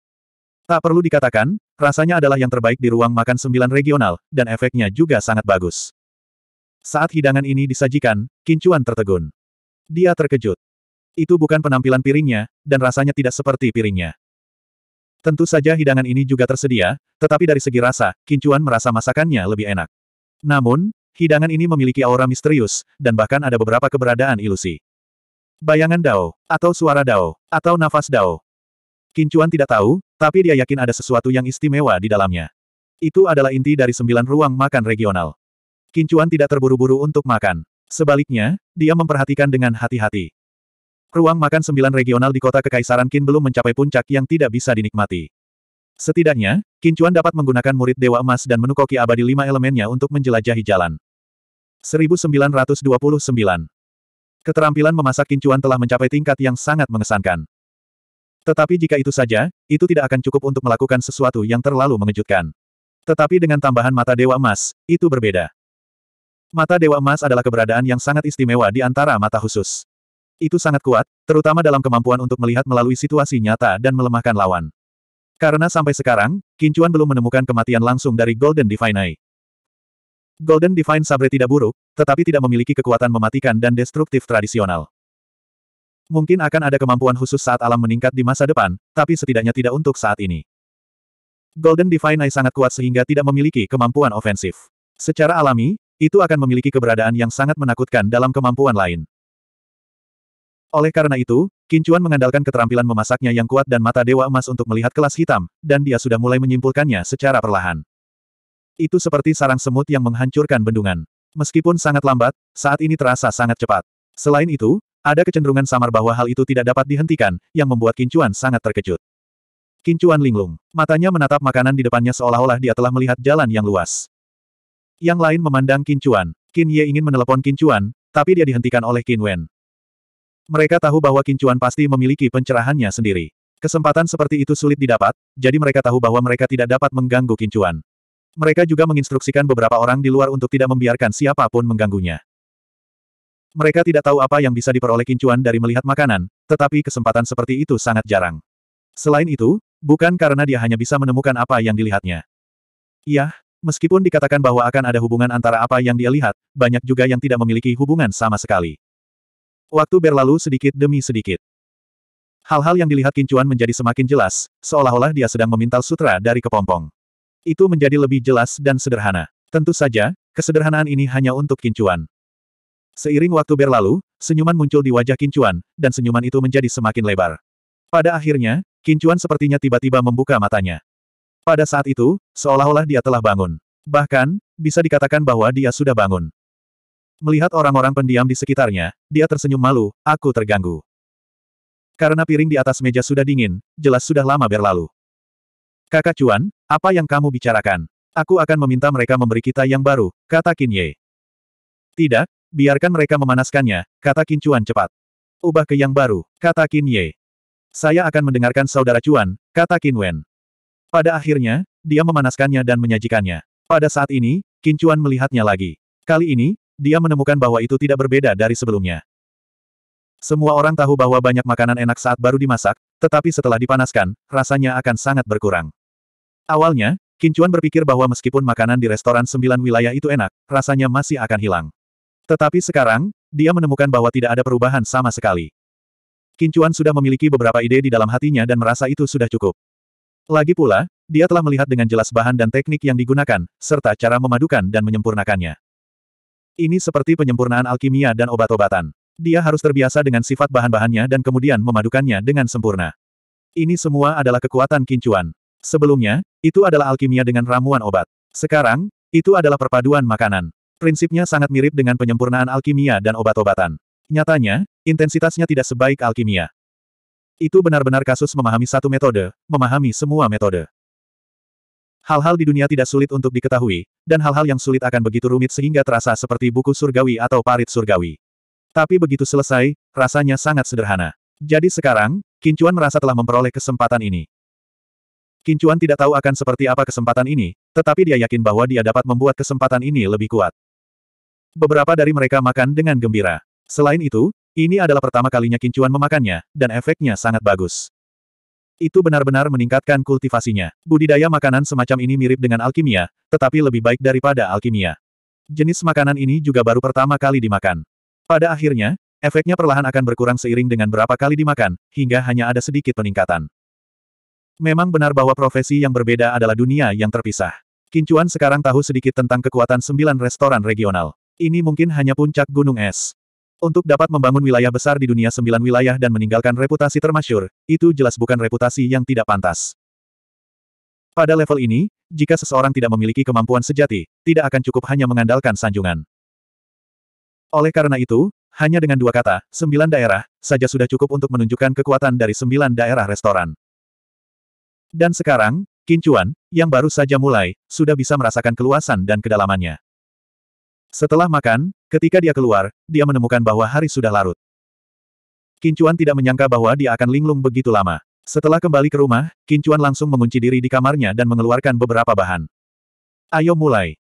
Tak perlu dikatakan, rasanya adalah yang terbaik di ruang makan sembilan regional, dan efeknya juga sangat bagus. Saat hidangan ini disajikan, Kincuan tertegun. Dia terkejut. Itu bukan penampilan piringnya, dan rasanya tidak seperti piringnya. Tentu saja hidangan ini juga tersedia, tetapi dari segi rasa, Kincuan merasa masakannya lebih enak. Namun, hidangan ini memiliki aura misterius, dan bahkan ada beberapa keberadaan ilusi. Bayangan Dao, atau suara Dao, atau nafas Dao, Kincuan tidak tahu, tapi dia yakin ada sesuatu yang istimewa di dalamnya. Itu adalah inti dari sembilan ruang makan regional. Kincuan tidak terburu-buru untuk makan. Sebaliknya, dia memperhatikan dengan hati-hati. Ruang makan sembilan regional di kota Kekaisaran Qin belum mencapai puncak yang tidak bisa dinikmati. Setidaknya, Kincuan dapat menggunakan murid Dewa Emas dan menu koki abadi lima elemennya untuk menjelajahi jalan. 1929 Keterampilan memasak Kincuan telah mencapai tingkat yang sangat mengesankan. Tetapi jika itu saja, itu tidak akan cukup untuk melakukan sesuatu yang terlalu mengejutkan. Tetapi dengan tambahan mata Dewa Emas, itu berbeda. Mata Dewa Emas adalah keberadaan yang sangat istimewa di antara mata khusus. Itu sangat kuat, terutama dalam kemampuan untuk melihat melalui situasi nyata dan melemahkan lawan. Karena sampai sekarang, Kincuan belum menemukan kematian langsung dari Golden Divine Eye. Golden Divine Sabre tidak buruk, tetapi tidak memiliki kekuatan mematikan dan destruktif tradisional. Mungkin akan ada kemampuan khusus saat alam meningkat di masa depan, tapi setidaknya tidak untuk saat ini. Golden Divine Eye sangat kuat sehingga tidak memiliki kemampuan ofensif. Secara alami, itu akan memiliki keberadaan yang sangat menakutkan dalam kemampuan lain. Oleh karena itu, Kincuan mengandalkan keterampilan memasaknya yang kuat dan mata Dewa Emas untuk melihat kelas hitam, dan dia sudah mulai menyimpulkannya secara perlahan. Itu seperti sarang semut yang menghancurkan bendungan. Meskipun sangat lambat, saat ini terasa sangat cepat. Selain itu, ada kecenderungan samar bahwa hal itu tidak dapat dihentikan, yang membuat Kincuan sangat terkejut. Kincuan linglung. Matanya menatap makanan di depannya seolah-olah dia telah melihat jalan yang luas. Yang lain memandang Kincuan. Qin Ye ingin menelepon Kincuan, tapi dia dihentikan oleh Qin Wen. Mereka tahu bahwa Kincuan pasti memiliki pencerahannya sendiri. Kesempatan seperti itu sulit didapat, jadi mereka tahu bahwa mereka tidak dapat mengganggu Kincuan. Mereka juga menginstruksikan beberapa orang di luar untuk tidak membiarkan siapapun mengganggunya. Mereka tidak tahu apa yang bisa diperoleh kincuan dari melihat makanan, tetapi kesempatan seperti itu sangat jarang. Selain itu, bukan karena dia hanya bisa menemukan apa yang dilihatnya. Iya, meskipun dikatakan bahwa akan ada hubungan antara apa yang dia lihat, banyak juga yang tidak memiliki hubungan sama sekali. Waktu berlalu sedikit demi sedikit. Hal-hal yang dilihat kincuan menjadi semakin jelas, seolah-olah dia sedang memintal sutra dari kepompong. Itu menjadi lebih jelas dan sederhana. Tentu saja, kesederhanaan ini hanya untuk kincuan. Seiring waktu berlalu, senyuman muncul di wajah Kincuan, dan senyuman itu menjadi semakin lebar. Pada akhirnya, Kincuan sepertinya tiba-tiba membuka matanya. Pada saat itu, seolah-olah dia telah bangun. Bahkan, bisa dikatakan bahwa dia sudah bangun. Melihat orang-orang pendiam di sekitarnya, dia tersenyum malu, aku terganggu. Karena piring di atas meja sudah dingin, jelas sudah lama berlalu. Kakak Cuan, apa yang kamu bicarakan? Aku akan meminta mereka memberi kita yang baru, kata Kinye. Tidak, Biarkan mereka memanaskannya, kata Qin Chuan cepat. Ubah ke yang baru, kata Qin Ye. Saya akan mendengarkan saudara Chuan, kata Qin Wen. Pada akhirnya, dia memanaskannya dan menyajikannya. Pada saat ini, Qin Chuan melihatnya lagi. Kali ini, dia menemukan bahwa itu tidak berbeda dari sebelumnya. Semua orang tahu bahwa banyak makanan enak saat baru dimasak, tetapi setelah dipanaskan, rasanya akan sangat berkurang. Awalnya, kincuan berpikir bahwa meskipun makanan di restoran sembilan wilayah itu enak, rasanya masih akan hilang. Tetapi sekarang, dia menemukan bahwa tidak ada perubahan sama sekali. Kincuan sudah memiliki beberapa ide di dalam hatinya dan merasa itu sudah cukup. Lagi pula, dia telah melihat dengan jelas bahan dan teknik yang digunakan, serta cara memadukan dan menyempurnakannya. Ini seperti penyempurnaan alkimia dan obat-obatan. Dia harus terbiasa dengan sifat bahan-bahannya dan kemudian memadukannya dengan sempurna. Ini semua adalah kekuatan kincuan. Sebelumnya, itu adalah alkimia dengan ramuan obat. Sekarang, itu adalah perpaduan makanan. Prinsipnya sangat mirip dengan penyempurnaan alkimia dan obat-obatan. Nyatanya, intensitasnya tidak sebaik alkimia. Itu benar-benar kasus memahami satu metode, memahami semua metode. Hal-hal di dunia tidak sulit untuk diketahui, dan hal-hal yang sulit akan begitu rumit sehingga terasa seperti buku surgawi atau parit surgawi. Tapi begitu selesai, rasanya sangat sederhana. Jadi sekarang, Kincuan merasa telah memperoleh kesempatan ini. Kincuan tidak tahu akan seperti apa kesempatan ini, tetapi dia yakin bahwa dia dapat membuat kesempatan ini lebih kuat. Beberapa dari mereka makan dengan gembira. Selain itu, ini adalah pertama kalinya Kincuan memakannya, dan efeknya sangat bagus. Itu benar-benar meningkatkan kultivasinya. Budidaya makanan semacam ini mirip dengan alkimia, tetapi lebih baik daripada alkimia. Jenis makanan ini juga baru pertama kali dimakan. Pada akhirnya, efeknya perlahan akan berkurang seiring dengan berapa kali dimakan, hingga hanya ada sedikit peningkatan. Memang benar bahwa profesi yang berbeda adalah dunia yang terpisah. Kincuan sekarang tahu sedikit tentang kekuatan sembilan restoran regional. Ini mungkin hanya puncak gunung es. Untuk dapat membangun wilayah besar di dunia sembilan wilayah dan meninggalkan reputasi termasyur, itu jelas bukan reputasi yang tidak pantas. Pada level ini, jika seseorang tidak memiliki kemampuan sejati, tidak akan cukup hanya mengandalkan sanjungan. Oleh karena itu, hanya dengan dua kata, sembilan daerah, saja sudah cukup untuk menunjukkan kekuatan dari sembilan daerah restoran. Dan sekarang, Kincuan, yang baru saja mulai, sudah bisa merasakan keluasan dan kedalamannya. Setelah makan, ketika dia keluar, dia menemukan bahwa hari sudah larut. Kincuan tidak menyangka bahwa dia akan linglung begitu lama. Setelah kembali ke rumah, Kincuan langsung mengunci diri di kamarnya dan mengeluarkan beberapa bahan. Ayo mulai.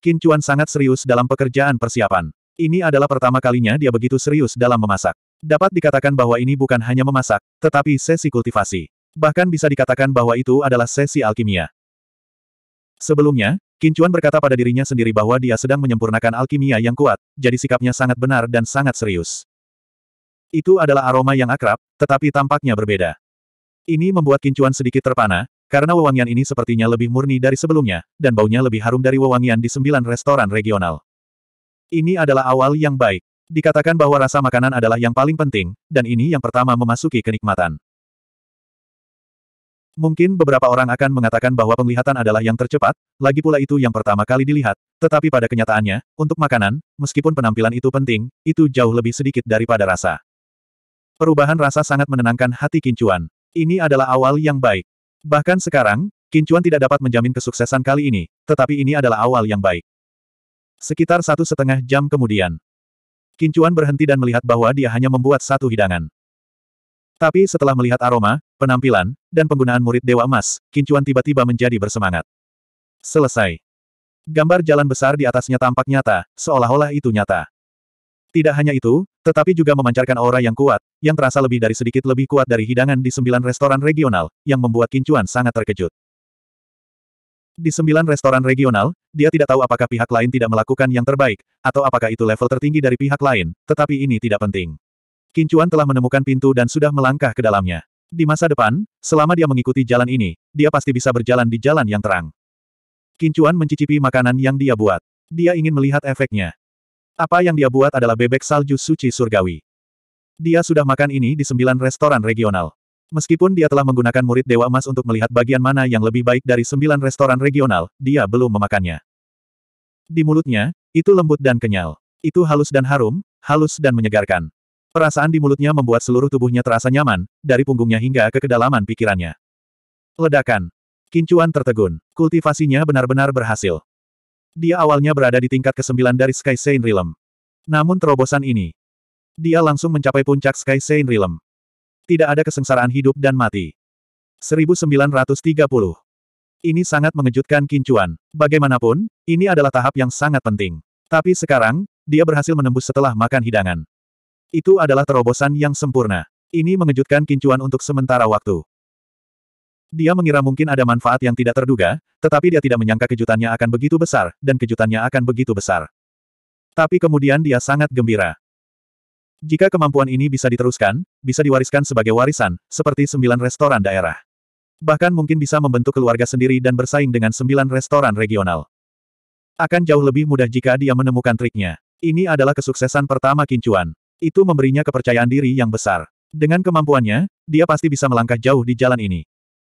Kincuan sangat serius dalam pekerjaan persiapan. Ini adalah pertama kalinya dia begitu serius dalam memasak. Dapat dikatakan bahwa ini bukan hanya memasak, tetapi sesi kultivasi. Bahkan bisa dikatakan bahwa itu adalah sesi alkimia. Sebelumnya, Kincuan berkata pada dirinya sendiri bahwa dia sedang menyempurnakan alkimia yang kuat, jadi sikapnya sangat benar dan sangat serius. Itu adalah aroma yang akrab, tetapi tampaknya berbeda. Ini membuat Kincuan sedikit terpana, karena wewangian ini sepertinya lebih murni dari sebelumnya, dan baunya lebih harum dari wewangian di sembilan restoran regional. Ini adalah awal yang baik. Dikatakan bahwa rasa makanan adalah yang paling penting, dan ini yang pertama memasuki kenikmatan. Mungkin beberapa orang akan mengatakan bahwa penglihatan adalah yang tercepat, lagi pula itu yang pertama kali dilihat, tetapi pada kenyataannya, untuk makanan, meskipun penampilan itu penting, itu jauh lebih sedikit daripada rasa. Perubahan rasa sangat menenangkan hati Kincuan. Ini adalah awal yang baik. Bahkan sekarang, Kincuan tidak dapat menjamin kesuksesan kali ini, tetapi ini adalah awal yang baik. Sekitar satu setengah jam kemudian, Kincuan berhenti dan melihat bahwa dia hanya membuat satu hidangan. Tapi setelah melihat aroma, penampilan, dan penggunaan murid Dewa Emas, Kincuan tiba-tiba menjadi bersemangat. Selesai. Gambar jalan besar di atasnya tampak nyata, seolah-olah itu nyata. Tidak hanya itu, tetapi juga memancarkan aura yang kuat, yang terasa lebih dari sedikit lebih kuat dari hidangan di sembilan restoran regional, yang membuat Kincuan sangat terkejut. Di sembilan restoran regional, dia tidak tahu apakah pihak lain tidak melakukan yang terbaik, atau apakah itu level tertinggi dari pihak lain, tetapi ini tidak penting. Kincuan telah menemukan pintu dan sudah melangkah ke dalamnya. Di masa depan, selama dia mengikuti jalan ini, dia pasti bisa berjalan di jalan yang terang. Kincuan mencicipi makanan yang dia buat. Dia ingin melihat efeknya. Apa yang dia buat adalah bebek salju suci surgawi. Dia sudah makan ini di sembilan restoran regional. Meskipun dia telah menggunakan murid Dewa Emas untuk melihat bagian mana yang lebih baik dari sembilan restoran regional, dia belum memakannya. Di mulutnya, itu lembut dan kenyal. Itu halus dan harum, halus dan menyegarkan. Perasaan di mulutnya membuat seluruh tubuhnya terasa nyaman, dari punggungnya hingga ke kedalaman pikirannya. Ledakan. Kincuan tertegun. Kultivasinya benar-benar berhasil. Dia awalnya berada di tingkat ke-9 dari Sky Saint Realm. Namun terobosan ini. Dia langsung mencapai puncak Sky Saint Realm. Tidak ada kesengsaraan hidup dan mati. 1930. Ini sangat mengejutkan Kincuan. Bagaimanapun, ini adalah tahap yang sangat penting. Tapi sekarang, dia berhasil menembus setelah makan hidangan. Itu adalah terobosan yang sempurna. Ini mengejutkan Kincuan untuk sementara waktu. Dia mengira mungkin ada manfaat yang tidak terduga, tetapi dia tidak menyangka kejutannya akan begitu besar, dan kejutannya akan begitu besar. Tapi kemudian dia sangat gembira. Jika kemampuan ini bisa diteruskan, bisa diwariskan sebagai warisan, seperti sembilan restoran daerah. Bahkan mungkin bisa membentuk keluarga sendiri dan bersaing dengan sembilan restoran regional. Akan jauh lebih mudah jika dia menemukan triknya. Ini adalah kesuksesan pertama Kincuan. Itu memberinya kepercayaan diri yang besar. Dengan kemampuannya, dia pasti bisa melangkah jauh di jalan ini.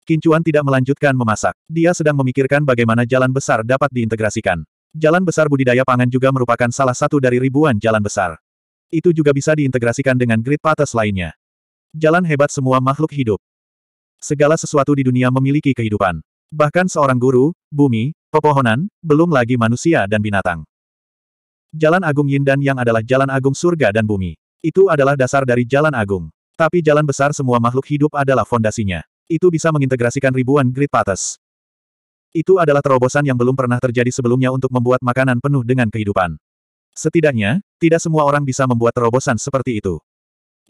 Kincuan tidak melanjutkan memasak. Dia sedang memikirkan bagaimana jalan besar dapat diintegrasikan. Jalan besar budidaya pangan juga merupakan salah satu dari ribuan jalan besar. Itu juga bisa diintegrasikan dengan grid patas lainnya. Jalan hebat semua makhluk hidup. Segala sesuatu di dunia memiliki kehidupan. Bahkan seorang guru, bumi, pepohonan, belum lagi manusia dan binatang. Jalan Agung Yin dan Yang adalah jalan agung surga dan bumi. Itu adalah dasar dari jalan agung. Tapi jalan besar semua makhluk hidup adalah fondasinya. Itu bisa mengintegrasikan ribuan grid patas. Itu adalah terobosan yang belum pernah terjadi sebelumnya untuk membuat makanan penuh dengan kehidupan. Setidaknya, tidak semua orang bisa membuat terobosan seperti itu.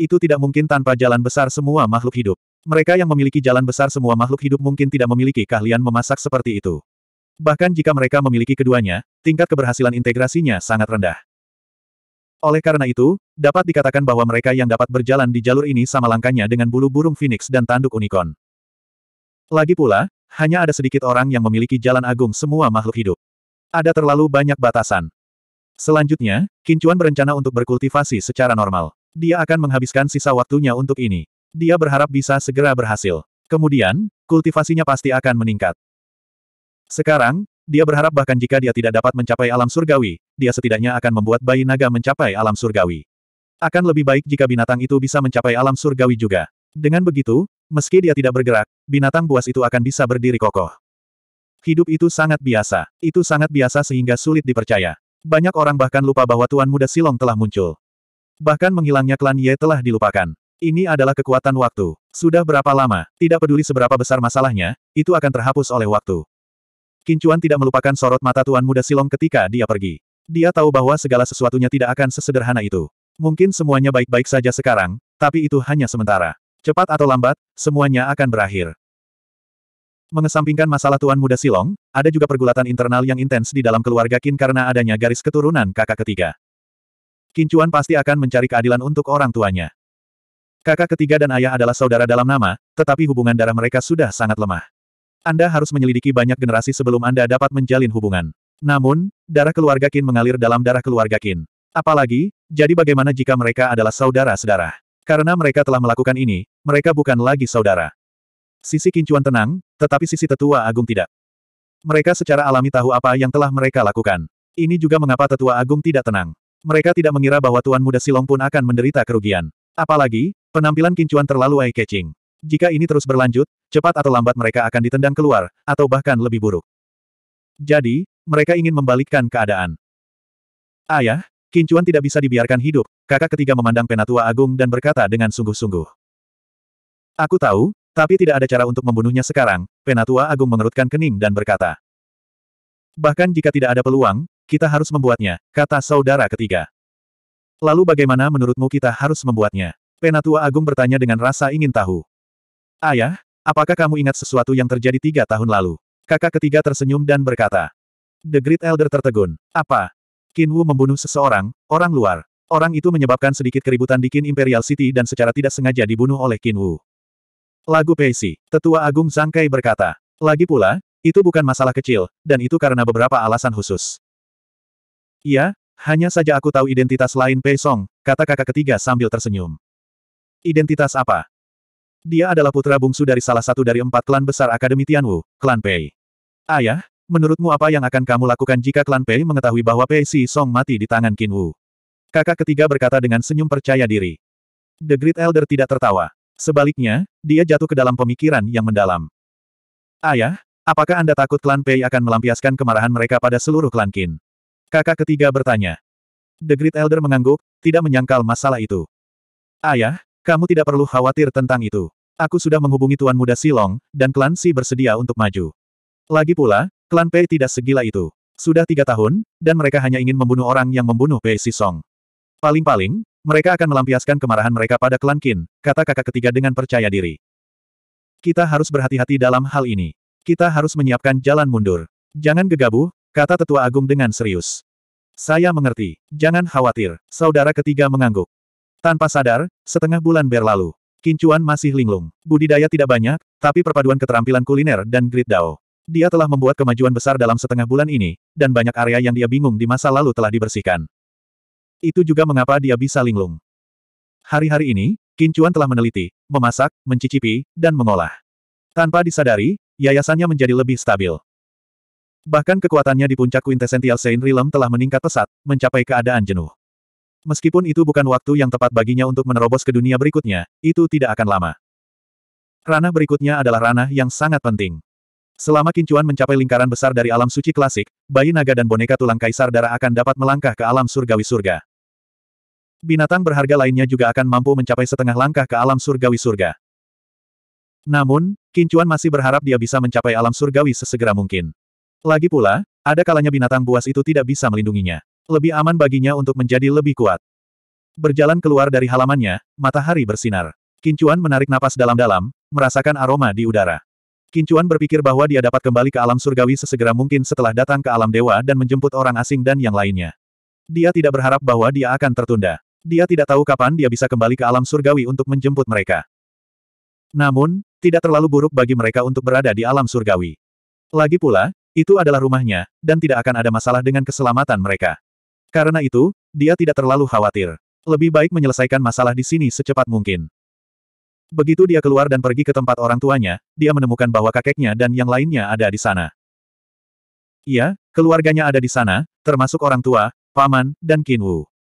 Itu tidak mungkin tanpa jalan besar semua makhluk hidup. Mereka yang memiliki jalan besar semua makhluk hidup mungkin tidak memiliki keahlian memasak seperti itu. Bahkan jika mereka memiliki keduanya, tingkat keberhasilan integrasinya sangat rendah. Oleh karena itu, dapat dikatakan bahwa mereka yang dapat berjalan di jalur ini sama langkahnya dengan bulu burung phoenix dan tanduk unicorn. Lagi pula, hanya ada sedikit orang yang memiliki jalan agung semua makhluk hidup. Ada terlalu banyak batasan. Selanjutnya, Kincuan berencana untuk berkultivasi secara normal. Dia akan menghabiskan sisa waktunya untuk ini. Dia berharap bisa segera berhasil. Kemudian, kultivasinya pasti akan meningkat. Sekarang, dia berharap bahkan jika dia tidak dapat mencapai alam surgawi, dia setidaknya akan membuat bayi naga mencapai alam surgawi. Akan lebih baik jika binatang itu bisa mencapai alam surgawi juga. Dengan begitu, meski dia tidak bergerak, binatang buas itu akan bisa berdiri kokoh. Hidup itu sangat biasa. Itu sangat biasa sehingga sulit dipercaya. Banyak orang bahkan lupa bahwa Tuan Muda Silong telah muncul. Bahkan menghilangnya klan Ye telah dilupakan. Ini adalah kekuatan waktu. Sudah berapa lama, tidak peduli seberapa besar masalahnya, itu akan terhapus oleh waktu. Kincuan tidak melupakan sorot mata Tuan Muda Silong ketika dia pergi. Dia tahu bahwa segala sesuatunya tidak akan sesederhana itu. Mungkin semuanya baik-baik saja sekarang, tapi itu hanya sementara. Cepat atau lambat, semuanya akan berakhir. Mengesampingkan masalah Tuan Muda Silong, ada juga pergulatan internal yang intens di dalam keluarga Kin karena adanya garis keturunan kakak ketiga. Kincuan pasti akan mencari keadilan untuk orang tuanya. Kakak ketiga dan ayah adalah saudara dalam nama, tetapi hubungan darah mereka sudah sangat lemah. Anda harus menyelidiki banyak generasi sebelum Anda dapat menjalin hubungan. Namun, darah keluarga Qin mengalir dalam darah keluarga Qin. Apalagi, jadi bagaimana jika mereka adalah saudara sedarah? Karena mereka telah melakukan ini, mereka bukan lagi saudara. Sisi Kincuan tenang, tetapi sisi tetua agung tidak. Mereka secara alami tahu apa yang telah mereka lakukan. Ini juga mengapa tetua agung tidak tenang. Mereka tidak mengira bahwa Tuan Muda Silong pun akan menderita kerugian. Apalagi, penampilan Kincuan terlalu eye-catching. Jika ini terus berlanjut, cepat atau lambat mereka akan ditendang keluar, atau bahkan lebih buruk. Jadi, mereka ingin membalikkan keadaan. Ayah, Kincuan tidak bisa dibiarkan hidup, kakak ketiga memandang penatua agung dan berkata dengan sungguh-sungguh. Aku tahu, tapi tidak ada cara untuk membunuhnya sekarang, penatua agung mengerutkan kening dan berkata. Bahkan jika tidak ada peluang, kita harus membuatnya, kata saudara ketiga. Lalu bagaimana menurutmu kita harus membuatnya? Penatua agung bertanya dengan rasa ingin tahu. Ayah, apakah kamu ingat sesuatu yang terjadi tiga tahun lalu? Kakak ketiga tersenyum dan berkata. The Great Elder tertegun. Apa? Qin Wu membunuh seseorang, orang luar. Orang itu menyebabkan sedikit keributan di Qin Imperial City dan secara tidak sengaja dibunuh oleh Qin Wu. Lagu Peisi, Tetua Agung Kai berkata. Lagi pula, itu bukan masalah kecil, dan itu karena beberapa alasan khusus. Iya, hanya saja aku tahu identitas lain Pei Song. kata kakak ketiga sambil tersenyum. Identitas apa? Dia adalah putra bungsu dari salah satu dari empat klan besar Akademi Tianwu, klan Pei. Ayah, menurutmu apa yang akan kamu lakukan jika klan Pei mengetahui bahwa Pei Si Song mati di tangan Qin Wu? Kakak ketiga berkata dengan senyum percaya diri. The Great Elder tidak tertawa. Sebaliknya, dia jatuh ke dalam pemikiran yang mendalam. Ayah, apakah Anda takut klan Pei akan melampiaskan kemarahan mereka pada seluruh klan Qin? Kakak ketiga bertanya. The Great Elder mengangguk, tidak menyangkal masalah itu. Ayah, kamu tidak perlu khawatir tentang itu. Aku sudah menghubungi Tuan Muda Silong, dan klan Si bersedia untuk maju. Lagi pula, klan Pei tidak segila itu. Sudah tiga tahun, dan mereka hanya ingin membunuh orang yang membunuh Pei Si Song. Paling-paling, mereka akan melampiaskan kemarahan mereka pada klan Qin, kata kakak ketiga dengan percaya diri. Kita harus berhati-hati dalam hal ini. Kita harus menyiapkan jalan mundur. Jangan gegabah, kata tetua agung dengan serius. Saya mengerti. Jangan khawatir. Saudara ketiga mengangguk. Tanpa sadar, setengah bulan berlalu. Kincuan masih linglung. Budidaya tidak banyak, tapi perpaduan keterampilan kuliner dan grid dao. Dia telah membuat kemajuan besar dalam setengah bulan ini, dan banyak area yang dia bingung di masa lalu telah dibersihkan. Itu juga mengapa dia bisa linglung. Hari-hari ini, Kincuan telah meneliti, memasak, mencicipi, dan mengolah. Tanpa disadari, yayasannya menjadi lebih stabil. Bahkan kekuatannya di puncak quintessential Saint Realm telah meningkat pesat, mencapai keadaan jenuh. Meskipun itu bukan waktu yang tepat baginya untuk menerobos ke dunia berikutnya, itu tidak akan lama. Ranah berikutnya adalah ranah yang sangat penting. Selama Kincuan mencapai lingkaran besar dari alam suci klasik, bayi naga dan boneka tulang kaisar darah akan dapat melangkah ke alam surgawi surga. Binatang berharga lainnya juga akan mampu mencapai setengah langkah ke alam surgawi surga. Namun, Kincuan masih berharap dia bisa mencapai alam surgawi sesegera mungkin. Lagi pula, ada kalanya binatang buas itu tidak bisa melindunginya. Lebih aman baginya untuk menjadi lebih kuat. Berjalan keluar dari halamannya, matahari bersinar. Kincuan menarik napas dalam-dalam, merasakan aroma di udara. Kincuan berpikir bahwa dia dapat kembali ke alam surgawi sesegera mungkin setelah datang ke alam dewa dan menjemput orang asing dan yang lainnya. Dia tidak berharap bahwa dia akan tertunda. Dia tidak tahu kapan dia bisa kembali ke alam surgawi untuk menjemput mereka. Namun, tidak terlalu buruk bagi mereka untuk berada di alam surgawi. Lagi pula, itu adalah rumahnya, dan tidak akan ada masalah dengan keselamatan mereka. Karena itu, dia tidak terlalu khawatir. Lebih baik menyelesaikan masalah di sini secepat mungkin. Begitu dia keluar dan pergi ke tempat orang tuanya, dia menemukan bahwa kakeknya dan yang lainnya ada di sana. Iya, keluarganya ada di sana, termasuk orang tua, paman, dan Kinwu.